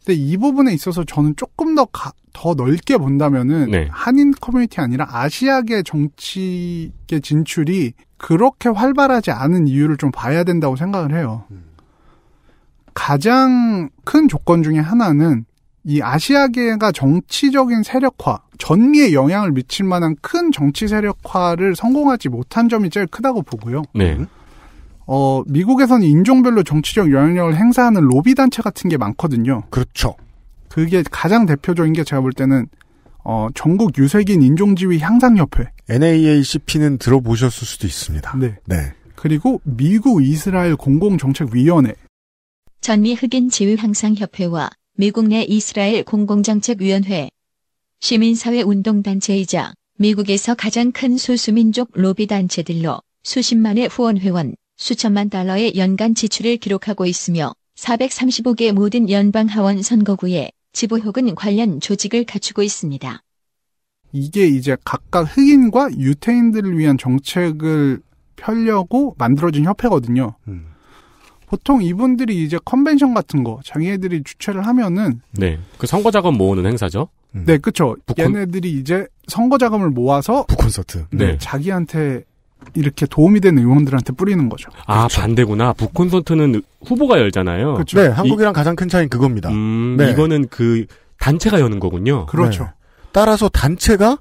근데 이 부분에 있어서 저는 조금 더, 가, 더 넓게 본다면은, 네. 한인 커뮤니티 아니라 아시아계 정치계 진출이 그렇게 활발하지 않은 이유를 좀 봐야 된다고 생각을 해요. 음. 가장 큰 조건 중의 하나는 이 아시아계가 정치적인 세력화, 전미에 영향을 미칠 만한 큰 정치 세력화를 성공하지 못한 점이 제일 크다고 보고요. 네. 어, 미국에서는 인종별로 정치적 영향력을 행사하는 로비 단체 같은 게 많거든요. 그렇죠. 그게 가장 대표적인 게 제가 볼 때는 어, 전국 유색인 인종지위 향상협회. NAACP는 들어보셨을 수도 있습니다. 네. 네. 그리고 미국 이스라엘 공공정책위원회. 전미 흑인 지위 향상 협회와 미국 내 이스라엘 공공정책위원회 시민사회 운동단체이자 미국에서 가장 큰 소수민족 로비단체들로 수십만의 후원회원, 수천만 달러의 연간 지출을 기록하고 있으며 435개 모든 연방 하원 선거구에 지부 혹은 관련 조직을 갖추고 있습니다. 이게 이제 각각 흑인과 유태인들을 위한 정책을 펴려고 만들어진 협회거든요. 음. 보통 이분들이 이제 컨벤션 같은 거 자기네들이 주최를 하면은 네. 그 선거 자금 모으는 행사죠. 음. 네, 그렇죠. 북콘... 얘네들이 이제 선거 자금을 모아서 북콘서트. 네. 네. 자기한테 이렇게 도움이 된 의원들한테 뿌리는 거죠. 아 그렇죠. 반대구나. 북콘서트는 후보가 열잖아요. 그렇죠. 네, 한국이랑 이... 가장 큰 차이는 그겁니다. 음, 네. 이거는 그 단체가 여는 거군요. 그렇죠. 네. 따라서 단체가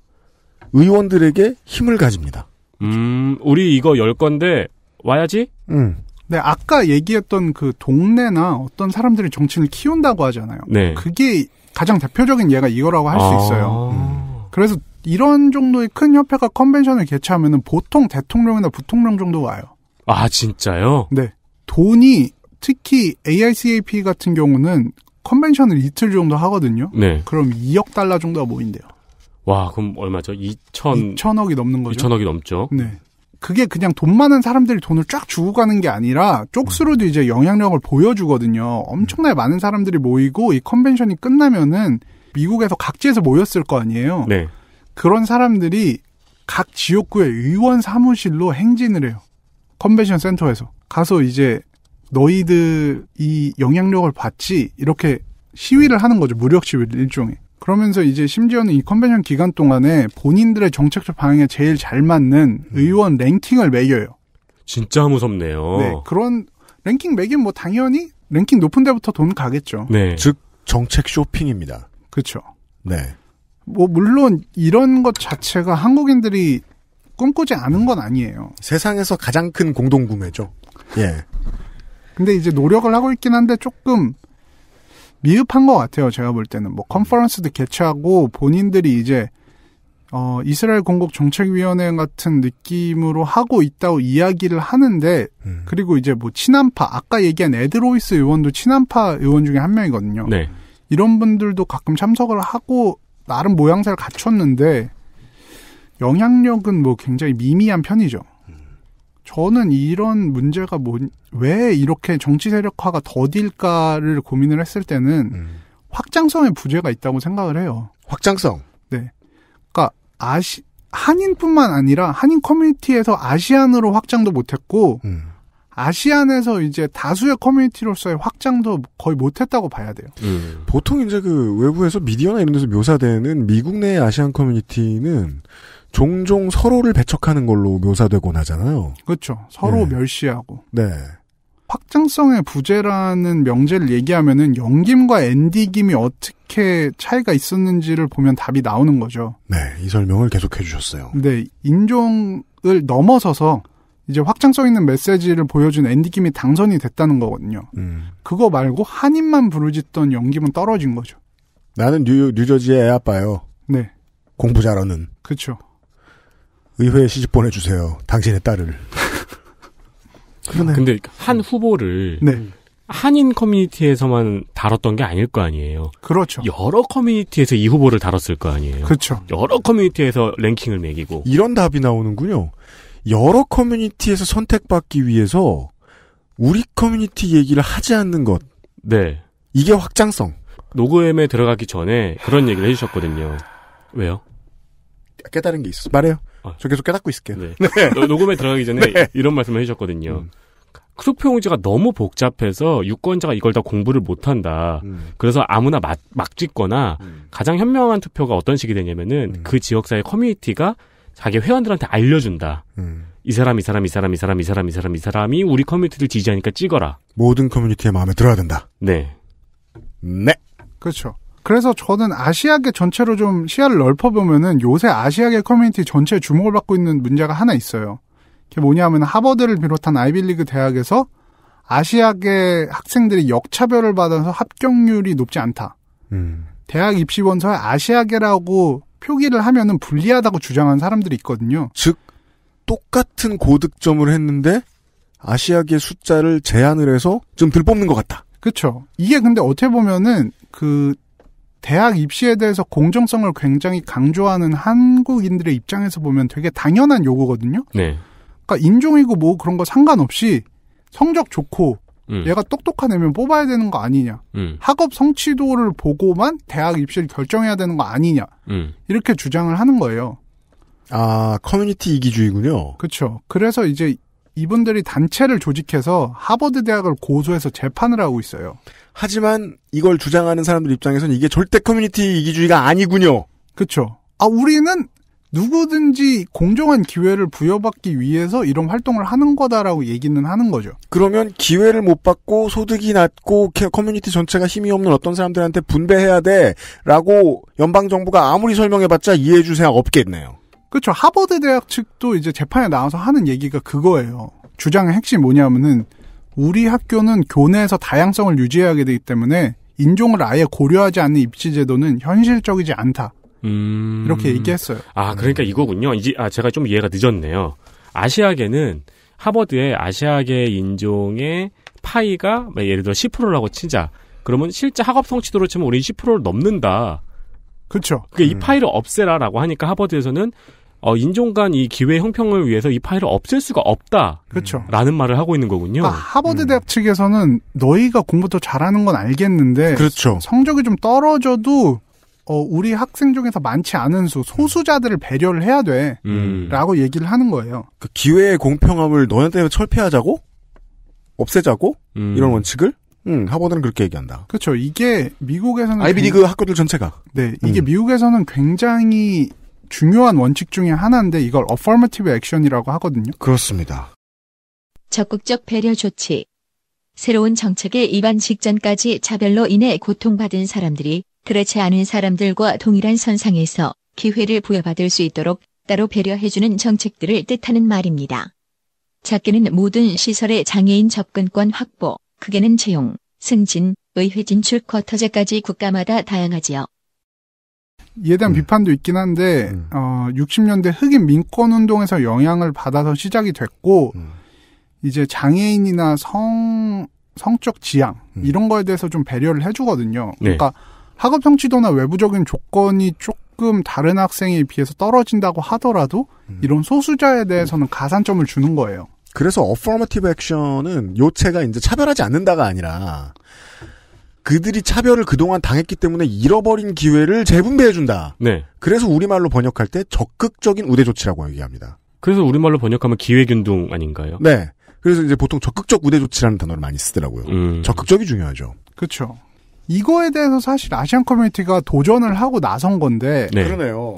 의원들에게 힘을 가집니다. 음, 우리 이거 열 건데 와야지. 음. 네, 아까 얘기했던 그 동네나 어떤 사람들이 정치을 키운다고 하잖아요. 네. 그게 가장 대표적인 예가 이거라고 할수 아~ 있어요. 음. 그래서 이런 정도의 큰 협회가 컨벤션을 개최하면 보통 대통령이나 부통령 정도 와요. 아, 진짜요? 네. 돈이 특히 AICAP 같은 경우는 컨벤션을 이틀 정도 하거든요. 네. 그럼 2억 달러 정도가 모인대요. 와, 그럼 얼마죠? 2천 2천억이 넘는 거죠. 2천억이 넘죠. 네. 그게 그냥 돈 많은 사람들이 돈을 쫙 주고 가는 게 아니라 쪽수로도 이제 영향력을 보여주거든요. 엄청나게 많은 사람들이 모이고 이 컨벤션이 끝나면은 미국에서 각지에서 모였을 거 아니에요. 네. 그런 사람들이 각 지역구의 의원 사무실로 행진을 해요. 컨벤션 센터에서 가서 이제 너희들 이 영향력을 받지 이렇게 시위를 하는 거죠. 무력 시위 일종의. 그러면서 이제 심지어는 이 컨벤션 기간 동안에 본인들의 정책적 방향에 제일 잘 맞는 음. 의원 랭킹을 매겨요. 진짜 무섭네요. 네, 그런 랭킹 매긴 뭐 당연히 랭킹 높은 데부터 돈 가겠죠. 네. 즉 정책 쇼핑입니다. 그렇죠. 네. 뭐 물론 이런 것 자체가 한국인들이 꿈꾸지 않은 건 아니에요. 세상에서 가장 큰 공동구매죠. 예. 근데 이제 노력을 하고 있긴 한데 조금 미흡한 것 같아요. 제가 볼 때는 뭐 컨퍼런스도 개최하고 본인들이 이제 어, 이스라엘 공국 정책위원회 같은 느낌으로 하고 있다고 이야기를 하는데, 음. 그리고 이제 뭐 친한파, 아까 얘기한 에드로이스 의원도 친한파 의원 중에 한 명이거든요. 네. 이런 분들도 가끔 참석을 하고, 나름 모양새를 갖췄는데, 영향력은 뭐 굉장히 미미한 편이죠. 저는 이런 문제가 뭐, 왜 이렇게 정치 세력화가 더딜까를 고민을 했을 때는 음. 확장성의 부재가 있다고 생각을 해요. 확장성? 네. 그러니까 아시, 한인뿐만 아니라 한인 커뮤니티에서 아시안으로 확장도 못했고, 음. 아시안에서 이제 다수의 커뮤니티로서의 확장도 거의 못했다고 봐야 돼요. 음. 보통 이제 그 외부에서 미디어나 이런 데서 묘사되는 미국 내 아시안 커뮤니티는 종종 서로를 배척하는 걸로 묘사되곤 하잖아요. 그렇죠. 서로 네. 멸시하고. 네. 확장성의 부재라는 명제를 얘기하면은 영김과 엔디김이 어떻게 차이가 있었는지를 보면 답이 나오는 거죠. 네, 이 설명을 계속해 주셨어요. 네, 인종을 넘어서서 이제 확장성 있는 메시지를 보여준 엔디김이 당선이 됐다는 거거든요. 음. 그거 말고 한인만 부르짖던 영김은 떨어진 거죠. 나는 뉴, 뉴저지의 애 아빠요. 네. 공부 잘하는. 그렇죠. 의회에 시집 보내주세요. 당신의 딸을. 그러네. 근데 한 음. 후보를 네. 한인 커뮤니티에서만 다뤘던 게 아닐 거 아니에요. 그렇죠. 여러 커뮤니티에서 이 후보를 다뤘을 거 아니에요. 그렇죠. 여러 커뮤니티에서 랭킹을 매기고 이런 답이 나오는군요. 여러 커뮤니티에서 선택받기 위해서 우리 커뮤니티 얘기를 하지 않는 것. 네. 이게 확장성. 노그엠에 들어가기 전에 그런 얘기를 해주셨거든요. 왜요? 깨달은 게 있어. 말해요. 어. 저 계속 깨닫고 있을게요. 네. 네. 녹음에 들어가기 전에 네. 이런 말씀을 해주셨거든요. 음. 크록표용지가 너무 복잡해서 유권자가 이걸 다 공부를 못한다. 음. 그래서 아무나 막, 막 찍거나 음. 가장 현명한 투표가 어떤 식이 되냐면은 음. 그 지역사회 커뮤니티가 자기 회원들한테 알려준다. 음. 이 사람, 이 사람, 이 사람, 이 사람, 이 사람, 이 사람, 이 사람이 우리 커뮤니티를 지지하니까 찍어라. 모든 커뮤니티의 마음에 들어야 된다. 네. 네. 그렇죠. 그래서 저는 아시아계 전체로 좀 시야를 넓혀보면은 요새 아시아계 커뮤니티 전체에 주목을 받고 있는 문제가 하나 있어요. 그게 뭐냐면 하버드를 비롯한 아이빌리그 대학에서 아시아계 학생들이 역차별을 받아서 합격률이 높지 않다. 음. 대학 입시원서에 아시아계라고 표기를 하면은 불리하다고 주장한 사람들이 있거든요. 즉 똑같은 고득점을 했는데 아시아계 숫자를 제한을 해서 좀 들뽑는 것 같다. 그렇죠. 이게 근데 어떻게 보면은 그 대학 입시에 대해서 공정성을 굉장히 강조하는 한국인들의 입장에서 보면 되게 당연한 요구거든요. 네. 그러니까 인종이고 뭐 그런 거 상관없이 성적 좋고 음. 얘가 똑똑한 애면 뽑아야 되는 거 아니냐. 음. 학업 성취도를 보고만 대학 입시를 결정해야 되는 거 아니냐. 음. 이렇게 주장을 하는 거예요. 아, 커뮤니티 이기주의군요. 그렇죠. 그래서 이제 이분들이 단체를 조직해서 하버드 대학을 고소해서 재판을 하고 있어요. 하지만 이걸 주장하는 사람들 입장에서는 이게 절대 커뮤니티 이기주의가 아니군요. 그렇죠. 아 우리는 누구든지 공정한 기회를 부여받기 위해서 이런 활동을 하는 거다라고 얘기는 하는 거죠. 그러면 기회를 못 받고 소득이 낮고 커뮤니티 전체가 힘이 없는 어떤 사람들한테 분배해야 돼라고 연방 정부가 아무리 설명해봤자 이해해주세요 없겠네요. 그렇죠. 하버드 대학 측도 이제 재판에 나와서 하는 얘기가 그거예요. 주장의 핵심이 뭐냐면은 우리 학교는 교내에서 다양성을 유지하게 되기 때문에 인종을 아예 고려하지 않는 입시 제도는 현실적이지 않다. 음... 이렇게 얘기했어요. 아, 그러니까 이거군요. 이제 아 제가 좀 이해가 늦었네요. 아시아계는 하버드의 아시아계 인종의 파이가 뭐 예를 들어 10%라고 치자. 그러면 실제 학업 성취도로 치면 우리 10%를 넘는다. 그렇죠. 그러 음. 이 파일을 없애라라고 하니까 하버드에서는 어, 인종 간이 기회 형평을 위해서 이 파일을 없앨 수가 없다. 그렇죠. 라는 말을 하고 있는 거군요. 그러니까 하버드 음. 대학 측에서는 너희가 공부 더 잘하는 건 알겠는데 그렇죠. 성적이 좀 떨어져도 어, 우리 학생 중에서 많지 않은 수 소수자들을 배려를 해야 돼. 음. 라고 얘기를 하는 거예요. 그 기회의 공평함을 너희한테 철폐하자고? 없애자고? 음. 이런 원칙을? 음, 하버드는 그렇게 얘기한다. 그렇죠. 이게 미국에서는 아이비리그 학교들 전체가 네, 이게 음. 미국에서는 굉장히 중요한 원칙 중에 하나인데 이걸 어퍼머티브 액션이라고 하거든요. 그렇습니다. 적극적 배려 조치. 새로운 정책의 입안 직전까지 차별로 인해 고통받은 사람들이 그렇지 않은 사람들과 동일한 선상에서 기회를 부여받을 수 있도록 따로 배려해주는 정책들을 뜻하는 말입니다. 작게는 모든 시설의 장애인 접근권 확보, 크게는 채용, 승진, 의회 진출 쿼터제까지 국가마다 다양하지요. 이에 대한 음. 비판도 있긴 한데 음. 어 60년대 흑인 민권 운동에서 영향을 받아서 시작이 됐고 음. 이제 장애인이나 성 성적 지향 음. 이런 거에 대해서 좀 배려를 해주거든요. 네. 그러니까 학업 성취도나 외부적인 조건이 조금 다른 학생에 비해서 떨어진다고 하더라도 음. 이런 소수자에 대해서는 가산점을 주는 거예요. 그래서 어퍼머티브 액션은 요체가 이제 차별하지 않는다가 아니라 그들이 차별을 그동안 당했기 때문에 잃어버린 기회를 재분배해준다. 네. 그래서 우리말로 번역할 때 적극적인 우대 조치라고 얘기합니다. 그래서 우리말로 번역하면 기회균등 아닌가요? 네. 그래서 이제 보통 적극적 우대 조치라는 단어를 많이 쓰더라고요. 음. 적극적이 중요하죠. 그렇죠. 이거에 대해서 사실 아시안 커뮤니티가 도전을 하고 나선 건데. 네. 그러네요.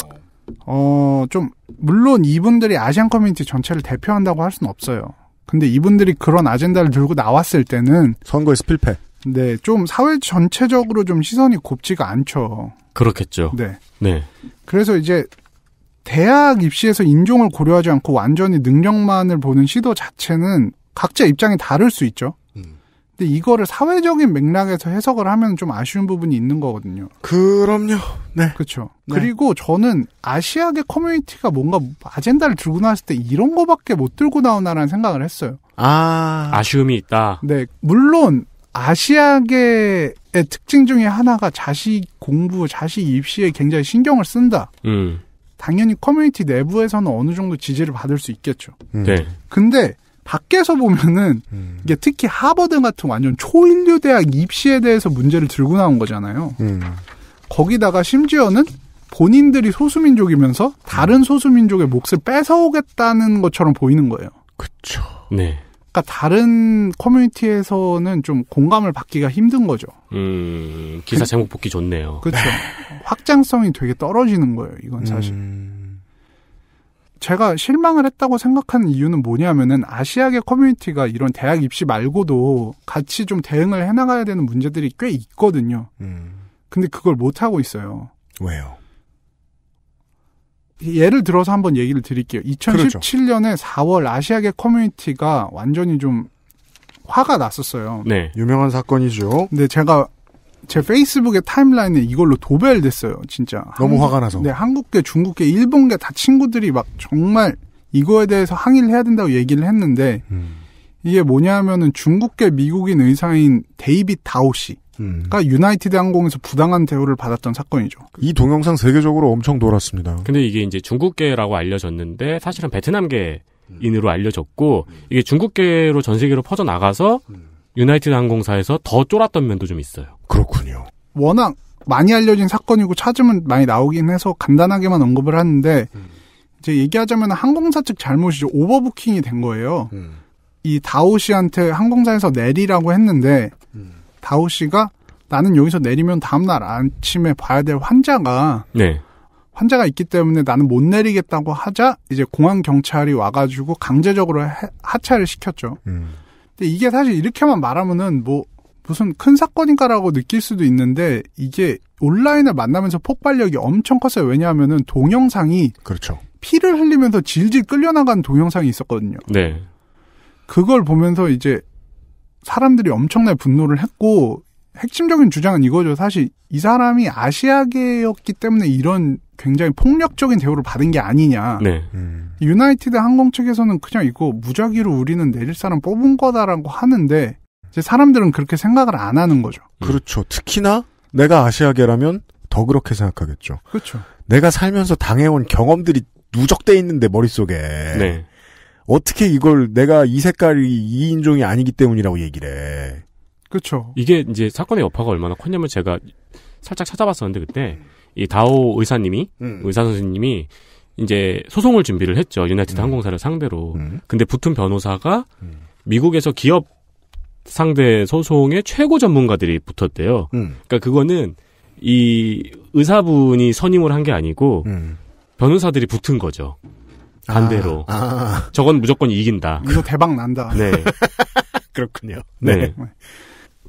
어, 좀, 물론 이분들이 아시안 커뮤니티 전체를 대표한다고 할 수는 없어요. 근데 이분들이 그런 아젠다를 들고 나왔을 때는 선거에서 필패. 네, 좀 사회 전체적으로 좀 시선이 곱지가 않죠. 그렇겠죠. 네. 네. 그래서 이제 대학 입시에서 인종을 고려하지 않고 완전히 능력만을 보는 시도 자체는 각자 입장이 다를 수 있죠. 음. 근데 이거를 사회적인 맥락에서 해석을 하면 좀 아쉬운 부분이 있는 거거든요. 그럼요. 네. 그렇죠. 네. 그리고 저는 아시아계 커뮤니티가 뭔가 아젠다를 들고 나왔을 때 이런 거밖에 못 들고 나오나라는 생각을 했어요. 아. 아쉬움이 있다. 네. 물론 아시아계의 특징 중에 하나가 자식 공부, 자식 입시에 굉장히 신경을 쓴다. 음. 당연히 커뮤니티 내부에서는 어느 정도 지지를 받을 수 있겠죠. 음. 네. 근데 밖에서 보면은 음. 이게 특히 하버드 같은 완전 초인류 대학 입시에 대해서 문제를 들고 나온 거잖아요. 음. 거기다가 심지어는 본인들이 소수민족이면서 다른 소수민족의 몫을 뺏어오겠다는 것처럼 보이는 거예요. 그렇죠. 네. 그러니까 다른 커뮤니티에서는 좀 공감을 받기가 힘든 거죠. 음, 기사 제목 그, 복기 좋네요. 그렇죠. 확장성이 되게 떨어지는 거예요. 이건 사실. 음... 제가 실망을 했다고 생각하는 이유는 뭐냐면은 아시아계 커뮤니티가 이런 대학 입시 말고도 같이 좀 대응을 해나가야 되는 문제들이 꽤 있거든요. 음... 근데 그걸 못 하고 있어요. 왜요? 예를 들어서 한번 얘기를 드릴게요. 2017년에 그렇죠. 4월 아시아계 커뮤니티가 완전히 좀 화가 났었어요. 네. 유명한 사건이죠. 근데 제가 제 페이스북의 타임라인에 이걸로 도배됐어요. 진짜. 너무 한 화가 나서. 네, 한국계, 중국계, 일본계 다 친구들이 막 정말 이거에 대해서 항의를 해야 된다고 얘기를 했는데 음. 이게 뭐냐면은 중국계 미국인 의사인 데이빗 다오 씨. 음. 그러니까 유나이티드 항공에서 부당한 대우를 받았던 사건이죠. 이 동영상 세계적으로 엄청 돌았습니다. 근데 이게 이제 중국계라고 알려졌는데 사실은 베트남계인으로 음. 알려졌고 이게 중국계로 전 세계로 퍼져 나가서 음. 유나이티드 항공사에서 더 쫄았던 면도 좀 있어요. 그렇군요. 워낙 많이 알려진 사건이고 찾으면 많이 나오긴 해서 간단하게만 언급을 하는데 이제 얘기하자면 항공사 측 잘못이 죠 오버부킹이 된 거예요. 이 다오 씨한테 항공사에서 내리라고 했는데 다오 씨가 나는 여기서 내리면 다음날 아침에 봐야 될 환자가 네. 환자가 있기 때문에 나는 못 내리겠다고 하자 이제 공항 경찰이 와가지고 강제적으로 하차를 시켰죠. 음. 근데 이게 사실 이렇게만 말하면은 뭐 무슨 큰 사건인가라고 느낄 수도 있는데 이게 온라인을 만나면서 폭발력이 엄청 컸어요. 왜냐하면은 동영상이 그렇죠. 피를 흘리면서 질질 끌려나간 동영상이 있었거든요. 네. 그걸 보면서 이제 사람들이 엄청나게 분노를 했고 핵심적인 주장은 이거죠. 사실 이 사람이 아시아계였기 때문에 이런 굉장히 폭력적인 대우를 받은 게 아니냐. 네. 음. 유나이티드 항공 측에서는 그냥 이거 무작위로 우리는 내릴 사람 뽑은 거다라고 하는데 이제 사람들은 그렇게 생각을 안 하는 거죠. 음. 그렇죠. 특히나 내가 아시아계라면 더 그렇게 생각하겠죠. 그렇죠. 내가 살면서 당해온 경험들이 누적돼 있는데 머릿속에. 네. 어떻게 이걸 내가 이 색깔이 이 인종이 아니기 때문이라고 얘기를 해. 그렇죠. 이게 이제 사건의 여파가 얼마나 컸냐면 제가 살짝 찾아봤었는데 그때 음. 이 다오 의사님이 음. 의사 선생님이 이제 소송을 준비를 했죠 유나이티드 음. 항공사를 상대로. 음. 근데 붙은 변호사가 음. 미국에서 기업 상대 소송의 최고 전문가들이 붙었대요. 음. 그러니까 그거는 이 의사분이 선임을 한 게 아니고 변호사들이 붙은 거죠. 반대로. 아, 아. 저건 무조건 이긴다. 이거 대박 난다. 네. 그렇군요. 네. 네.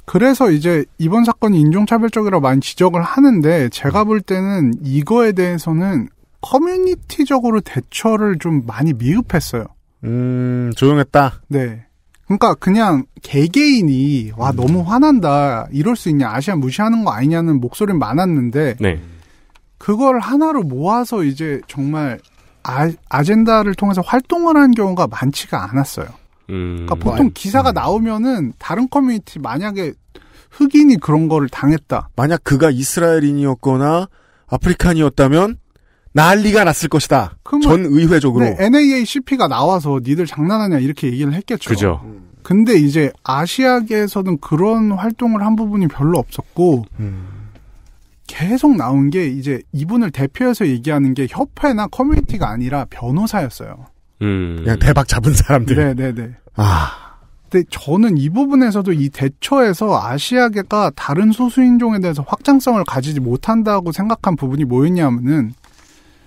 그래서 이제 이번 사건이 인종차별적이라 고 많이 지적을 하는데 제가 볼 때는 이거에 대해서는 커뮤니티적으로 대처를 좀 많이 미흡했어요. 음, 조용했다? 네. 그러니까 그냥 개개인이 와 음. 너무 화난다 이럴 수 있냐 아시아 무시하는 거 아니냐는 목소리는 많았는데 네. 그걸 하나로 모아서 이제 정말 아, 아 젠다를 통해서 활동을 한 경우가 많지가 않았어요. 음. 그러니까 보통 음. 기사가 음. 나오면은 다른 커뮤니티 만약에 흑인이 그런 거를 당했다. 만약 그가 이스라엘인이었거나 아프리칸이었다면 난리가 났을 것이다. 전 의회적으로. 네, NAACP가 나와서 니들 장난하냐 이렇게 얘기를 했겠죠. 그죠. 근데 이제 아시아계에서는 그런 활동을 한 부분이 별로 없었고 음. 계속 나온 게 이제 이분을 대표해서 얘기하는 게 협회나 커뮤니티가 아니라 변호사였어요. 음. 그냥 대박 잡은 사람들. 네네네. 네, 네. 아. 근데 저는 이 부분에서도 이 대처에서 아시아계가 다른 소수인종에 대해서 확장성을 가지지 못한다고 생각한 부분이 뭐였냐면은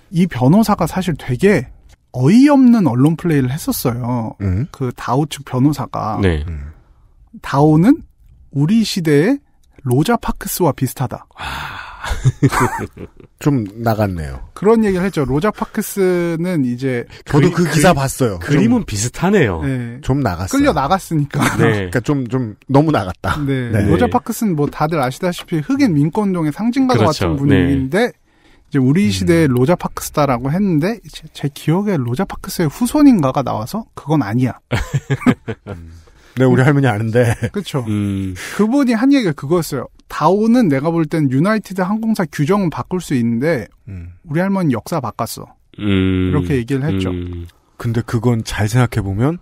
이 변호사가 사실 되게 어이없는 언론 플레이를 했었어요. 음. 그 다오 측 변호사가. 네. 다오는 우리 시대의 로자 파크스와 비슷하다. 와. 아. 좀 나갔네요. 그런 얘기를 했죠. 로자 파크스는 이제 저도 그, 그 기사 그 봤어요. 그림은 좀, 비슷하네요. 네. 좀 나갔어요. 끌려 나갔으니까. 네. 그러니까 좀좀 좀 너무 나갔다. 네. 네. 로자 파크스는 뭐 다들 아시다시피 흑인 민권 동의 상징과 그렇죠. 같은 네. 분위기인데 이제 우리 음. 시대의 음. 로자 파크스다라고 했는데 제, 제 기억에 로자 파크스의 후손인가가 나와서 그건 아니야. 음. 네, 우리 할머니 아는데. 그렇죠. 음. 그분이 한 얘기가 그거였어요. 다오는 내가 볼 땐 유나이티드 항공사 규정은 바꿀 수 있는데 음. 우리 할머니 역사 바꿨어. 음. 이렇게 얘기를 했죠. 음. 근데 그건 잘 생각해 보면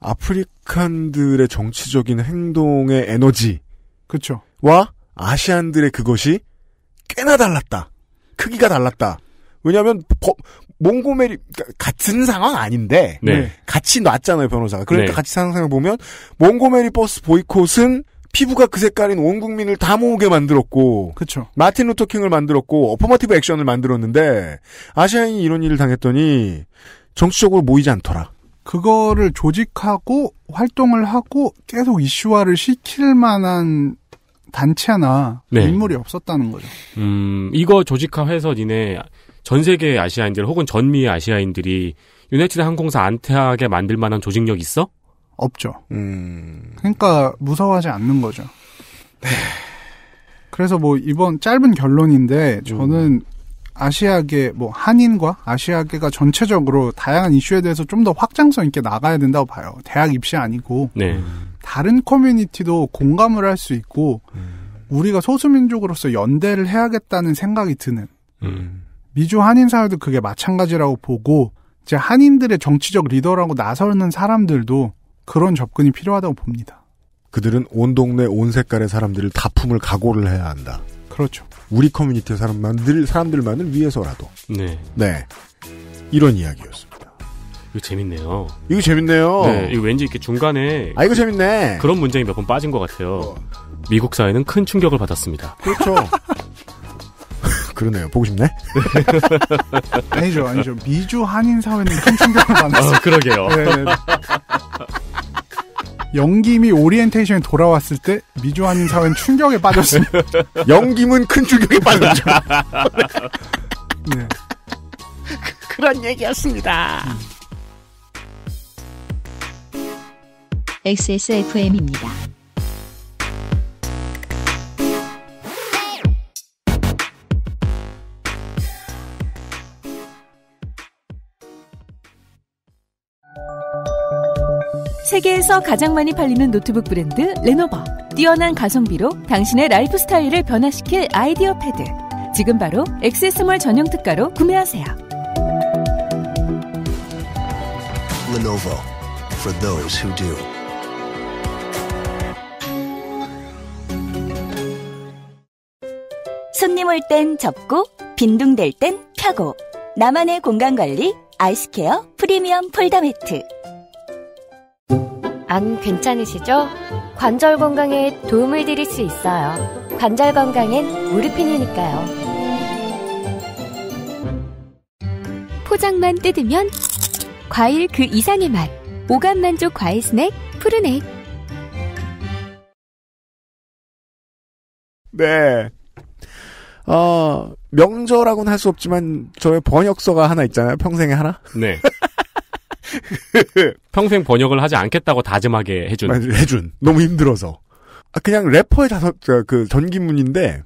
아프리칸들의 정치적인 행동의 에너지, 그렇죠. 와 아시안들의 그것이 꽤나 달랐다. 크기가 달랐다. 왜냐하면 몽고메리 그러니까 같은 상황 아닌데 네. 같이 놨잖아요 변호사가 그러니까 네. 같이 상상해 보면 몽고메리 버스 보이콧은 피부가 그 색깔인 온 국민을 다 모으게 만들었고 그렇 마틴 루터킹을 만들었고 어퍼머티브 액션을 만들었는데 아시아인이 이런 일을 당했더니 정치적으로 모이지 않더라 그거를 조직하고 활동을 하고 계속 이슈화를 시킬 만한 단체나 네. 인물이 없었다는 거죠. 음, 이거 조직화해서 니네 전 세계 아시아인들 혹은 전미 아시아인들이 유네티드 항공사 안태하게 만들 만한 조직력 있어? 없죠. 음... 그러니까 무서워하지 않는 거죠. 네. 그래서 뭐 이번 짧은 결론인데 저는 음. 아시아계 뭐 한인과 아시아계가 전체적으로 다양한 이슈에 대해서 좀 더 확장성 있게 나가야 된다고 봐요. 대학 입시 아니고 네. 다른 커뮤니티도 공감을 할 수 있고 음. 우리가 소수민족으로서 연대를 해야겠다는 생각이 드는. 음. 미주 한인사회도 그게 마찬가지라고 보고 이제 한인들의 정치적 리더라고 나서는 사람들도 그런 접근이 필요하다고 봅니다. 그들은 온 동네 온 색깔의 사람들을 다 품을 각오를 해야 한다. 그렇죠. 우리 커뮤니티 사람만들 사람들만을 위해서라도. 네. 네. 이런 이야기였습니다. 이거 재밌네요. 이거 재밌네요. 네, 이거 왠지 이렇게 중간에 아 이거 재밌네. 그런 문장이 몇 번 빠진 것 같아요. 어. 미국 사회는 큰 충격을 받았습니다. 그렇죠. 그러네요. 보고 싶네. 아니죠, 아니죠. 미주 한인 사회는 큰 충격을 받았어요. 어, 그러게요. 네, 네, 네. 영김이 오리엔테이션에 돌아왔을 때 미주 한인 사회는 충격에 빠졌습니다. 영김은 큰 충격에 빠졌죠. 네. 그, 런 얘기였습니다. 음. XSFM입니다. 세계에서 가장 많이 팔리는 노트북 브랜드 레노버. 뛰어난 가성비로 당신의 라이프 스타일을 변화시킬 아이디어 패드. 지금 바로 액세스몰 전용 특가로 구매하세요. Lenovo for those who do. 손님 올 땐 접고 빈둥댈 땐 펴고 나만의 공간 관리 아이스케어 프리미엄 폴더 매트. 안 괜찮으시죠? 관절 건강에 도움을 드릴 수 있어요. 관절 건강엔 무릎핀이니까요. 포장만 뜯으면 과일 그 이상의 맛. 오감 만족 과일 스낵 푸르넥. 네. 어, 명절하고는 할 수 없지만 저의 번역서가 하나 있잖아요. 평생에 하나. 네. 평생 번역을 하지 않겠다고 다짐하게 해준. 해준. 너무 힘들어서. 아, 그냥 래퍼의 자석, 그 전기문인데,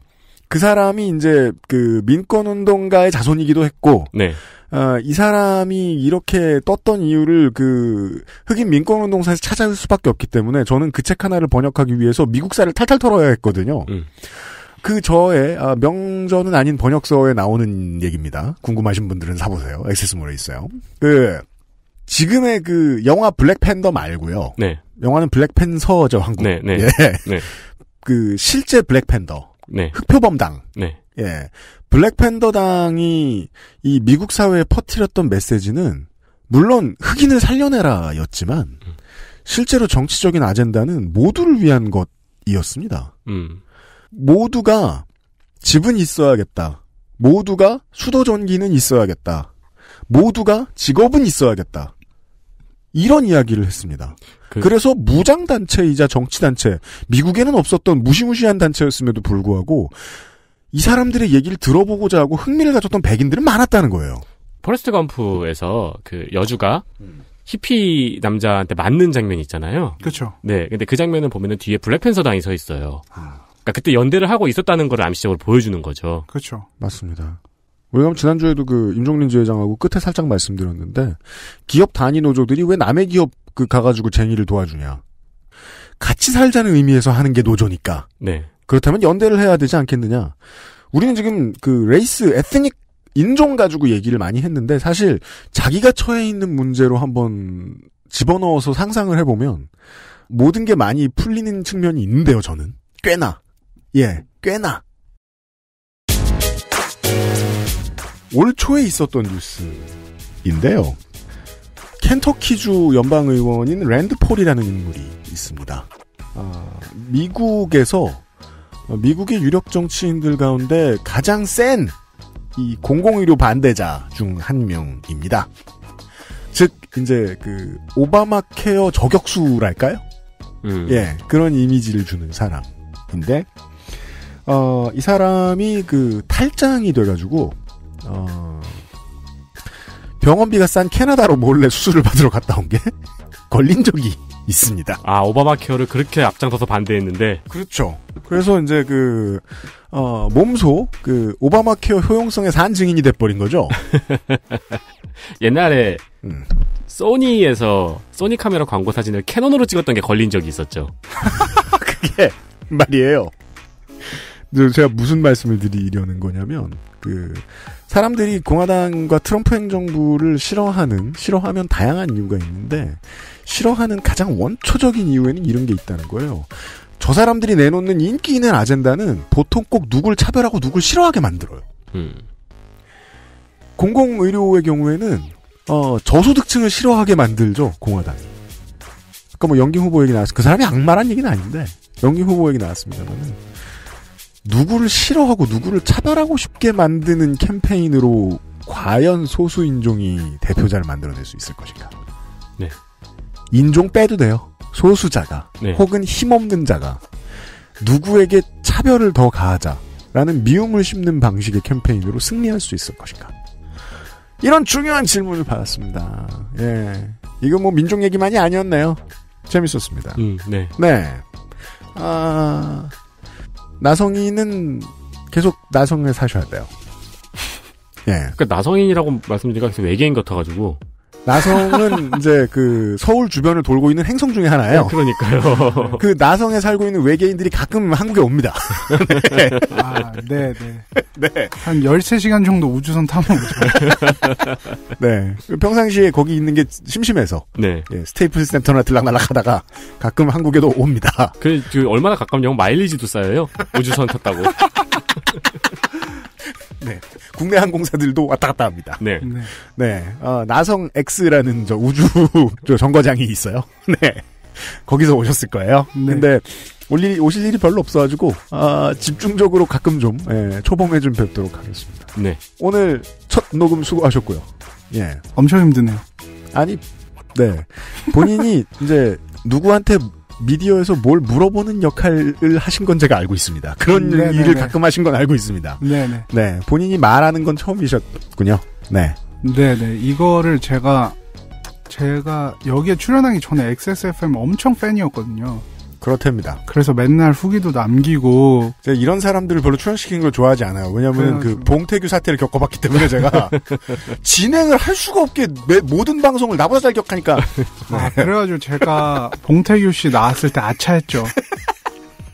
그 사람이 이제 그 민권 운동가의 자손이기도 했고, 네. 아, 이 사람이 이렇게 떴던 이유를 그 흑인 민권 운동사에서 찾아올 수밖에 없기 때문에 저는 그 책 하나를 번역하기 위해서 미국사를 탈탈 털어야 했거든요. 음. 그 저의 아, 명저는 아닌 번역서에 나오는 얘기입니다. 궁금하신 분들은 사보세요. 액세스몰에 있어요. 그 지금의 그 영화 블랙팬더 말고요. 네. 영화는 블랙팬서죠 한국. 네, 네. 예. 네. 그 실제 블랙팬더. 네. 흑표범당. 네. 예. 블랙팬더당이 이 미국 사회에 퍼뜨렸던 메시지는 물론 흑인을 살려내라였지만 음. 실제로 정치적인 아젠다는 모두를 위한 것이었습니다. 음. 모두가 집은 있어야겠다. 모두가 수도 전기는 있어야겠다. 모두가 직업은 있어야겠다. 이런 이야기를 했습니다. 그... 래서 무장단체이자 정치단체, 미국에는 없었던 무시무시한 단체였음에도 불구하고 이 사람들의 얘기를 들어보고자 하고 흥미를 가졌던 백인들은 많았다는 거예요. 포레스트 검프에서 그 여주가 히피 남자한테 맞는 장면이 있잖아요. 그렇죠. 네, 근데 그 장면을 보면은 뒤에 블랙팬서당이 서 있어요. 아... 그러니까 그때 연대를 하고 있었다는 걸 암시적으로 보여주는 거죠. 그렇죠. 맞습니다. 왜냐면 지난주에도 그임종민 지회장하고 끝에 살짝 말씀드렸는데 기업 단위 노조들이 왜 남의 기업 그 가가지고 쟁의를 도와주냐. 같이 살자는 의미에서 하는 게 노조니까. 네. 그렇다면 연대를 해야 되지 않겠느냐. 우리는 지금 그 레이스, 에스닉 인종 가지고 얘기를 많이 했는데 사실 자기가 처해 있는 문제로 한번 집어넣어서 상상을 해보면 모든 게 많이 풀리는 측면이 있는데요, 저는. 꽤나. 예, 꽤나. 올 초에 있었던 뉴스인데요. 켄터키주 연방의원인 랜드폴이라는 인물이 있습니다. 아, 어, 미국에서 미국의 유력 정치인들 가운데 가장 센 이 공공의료 반대자 중 한 명입니다. 즉 이제 그 오바마 케어 저격수랄까요? 음. 예 그런 이미지를 주는 사람인데 어, 이 사람이 그 탈장이 돼가지고 어, 병원비가 싼 캐나다로 몰래 수술을 받으러 갔다 온 게 걸린 적이 있습니다. 아 오바마 케어를 그렇게 앞장서서 반대했는데 그렇죠. 그래서 이제 그 어, 몸소 그 오바마 케어 효용성의 산 증인이 돼버린 거죠. 옛날에 음. 소니에서 소니 카메라 광고 사진을 캐논으로 찍었던 게 걸린 적이 있었죠. 그게 말이에요. 제가 무슨 말씀을 드리려는 거냐면 그 사람들이 공화당과 트럼프 행정부를 싫어하는 싫어하면 다양한 이유가 있는데 싫어하는 가장 원초적인 이유에는 이런 게 있다는 거예요. 저 사람들이 내놓는 인기 있는 아젠다는 보통 꼭 누굴 차별하고 누굴 싫어하게 만들어요. 음. 공공의료의 경우에는 어, 저소득층을 싫어하게 만들죠 공화당. 그뭐 그러니까 연기 후보 얘기 나왔어. 그 사람이 악마란 얘기는 아닌데 연기 후보 얘기 나왔습니다만은. 누구를 싫어하고 누구를 차별하고 싶게 만드는 캠페인으로 과연 소수 인종이 대표자를 만들어낼 수 있을 것인가? 네. 인종 빼도 돼요. 소수자가 네. 혹은 힘없는 자가 누구에게 차별을 더 가하자라는 미움을 심는 방식의 캠페인으로 승리할 수 있을 것인가? 이런 중요한 질문을 받았습니다. 예. 이거 뭐 민족 얘기만이 아니었네요. 재밌었습니다. 음, 네. 네. 아, 나성인은 계속 나성을 사셔야 돼요. 예. 그니까 나성인이라고 말씀드리니 계속 외계인 같아가지고 나성은 이제 그 서울 주변을 돌고 있는 행성 중에 하나예요. 어, 그러니까요. 그 나성에 살고 있는 외계인들이 가끔 한국에 옵니다. 네. 아, 네, 네. 네. 한 13시간 정도 우주선 타면 오죠. 네. 평상시에 거기 있는 게 심심해서. 네. 예, 스테이플 센터나 들락날락 하다가 가끔 한국에도 옵니다. 그, 그 얼마나 가깝냐면 마일리지도 쌓여요. 우주선 탔다고. 네. 국내 항공사들도 왔다 갔다 합니다. 네. 네. 네. 어, 나성 X라는 저 우주 저 정거장이 있어요. 네. 거기서 오셨을 거예요. 네. 근데 올 일이, 오실 일이 별로 없어가지고 아, 집중적으로 가끔 좀 예, 초봉해좀 뵙도록 하겠습니다. 네. 오늘 첫 녹음 수고하셨고요. 예. 엄청 힘드네요. 아니, 네. 본인이 이제 누구한테 미디어에서 뭘 물어보는 역할을 하신 건 제가 알고 있습니다. 그런 음, 네네 일을 가끔 하신 건 알고 있습니다. 네네. 네, 본인이 말하는 건 처음이셨군요. 네. 네네. 이거를 제가 제가 여기에 출연하기 전에 XSFM 엄청 팬이었거든요. 그렇답니다. 그래서 맨날 후기도 남기고 제가 이런 사람들을 별로 출연시키는 걸 좋아하지 않아요. 왜냐하면 그 봉태규 사태를 겪어봤기 때문에 제가 진행을 할 수가 없게 매, 모든 방송을 나보다 잘 겪하니까. 아, 그래가지고 제가 봉태규 씨 나왔을 때 아차했죠.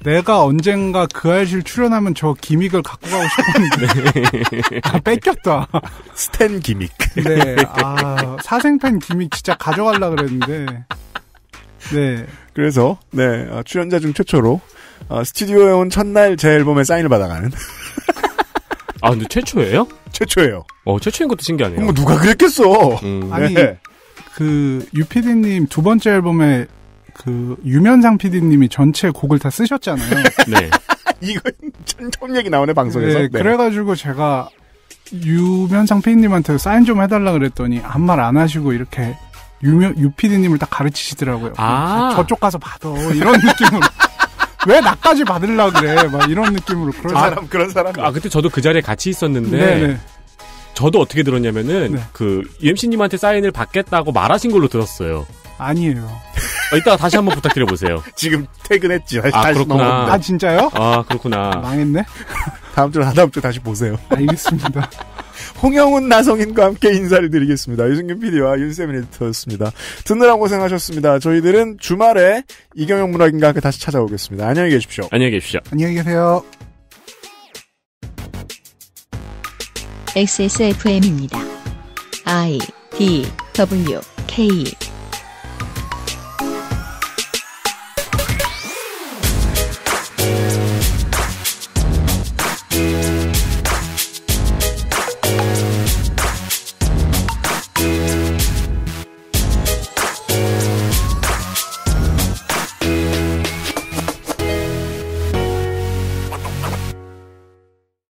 내가 언젠가 그아 알실 출연하면 저 기믹을 갖고 가고 싶었는데 네. 아, 뺏겼다. 스탠 기믹. 네, 아 사생팬 기믹 진짜 가져갈라 그랬는데 네. 그래서 네 아, 출연자 중 최초로 아, 스튜디오에 온 첫날 제 앨범에 사인을 받아가는. 아 근데 최초예요? 최초예요. 어 최초인 것도 신기하네요. 뭐 누가 그랬겠어. 음. 아니 네. 그 유피디님 두 번째 앨범에 그 유면상 피디님이 전체 곡을 다 쓰셨잖아요. 네. 이건 처음 얘기 나오네 방송에서. 네, 네. 그래가지고 제가 유면상 피디님한테 사인 좀 해달라 그랬더니 한 말 안 하시고 이렇게 유명 유피디님을 딱 가르치시더라고요. 아. 음, 아. 저쪽 가서 받아 이런 느낌으로. 왜 나까지 받으려고 그래? 막 이런 느낌으로 그런 사람 아, 그런 사람. 아 그때 저도 그 자리에 같이 있었는데 네네. 네. 저도 어떻게 들었냐면은 네. 그 UMC님한테 사인을 받겠다고 말하신 걸로 들었어요. 아니에요. 어, 이따가 다시 한번 부탁드려 보세요. 지금 퇴근했지. 아, 다시, 아 그렇구나. 아 진짜요? 아 그렇구나. 망했네. 다음 주나 다음 주 다시 보세요. 알겠습니다. 홍영훈 나성인과 함께 인사를 드리겠습니다. 유승균 PD와 윤세민 에디터였습니다. 듣느라 고생하셨습니다. 저희들은 주말에 이경영 문학인과 함께 다시 찾아오겠습니다. 안녕히 계십시오. 안녕히 계십시오. 안녕히 계세요. XSFM입니다. I D W K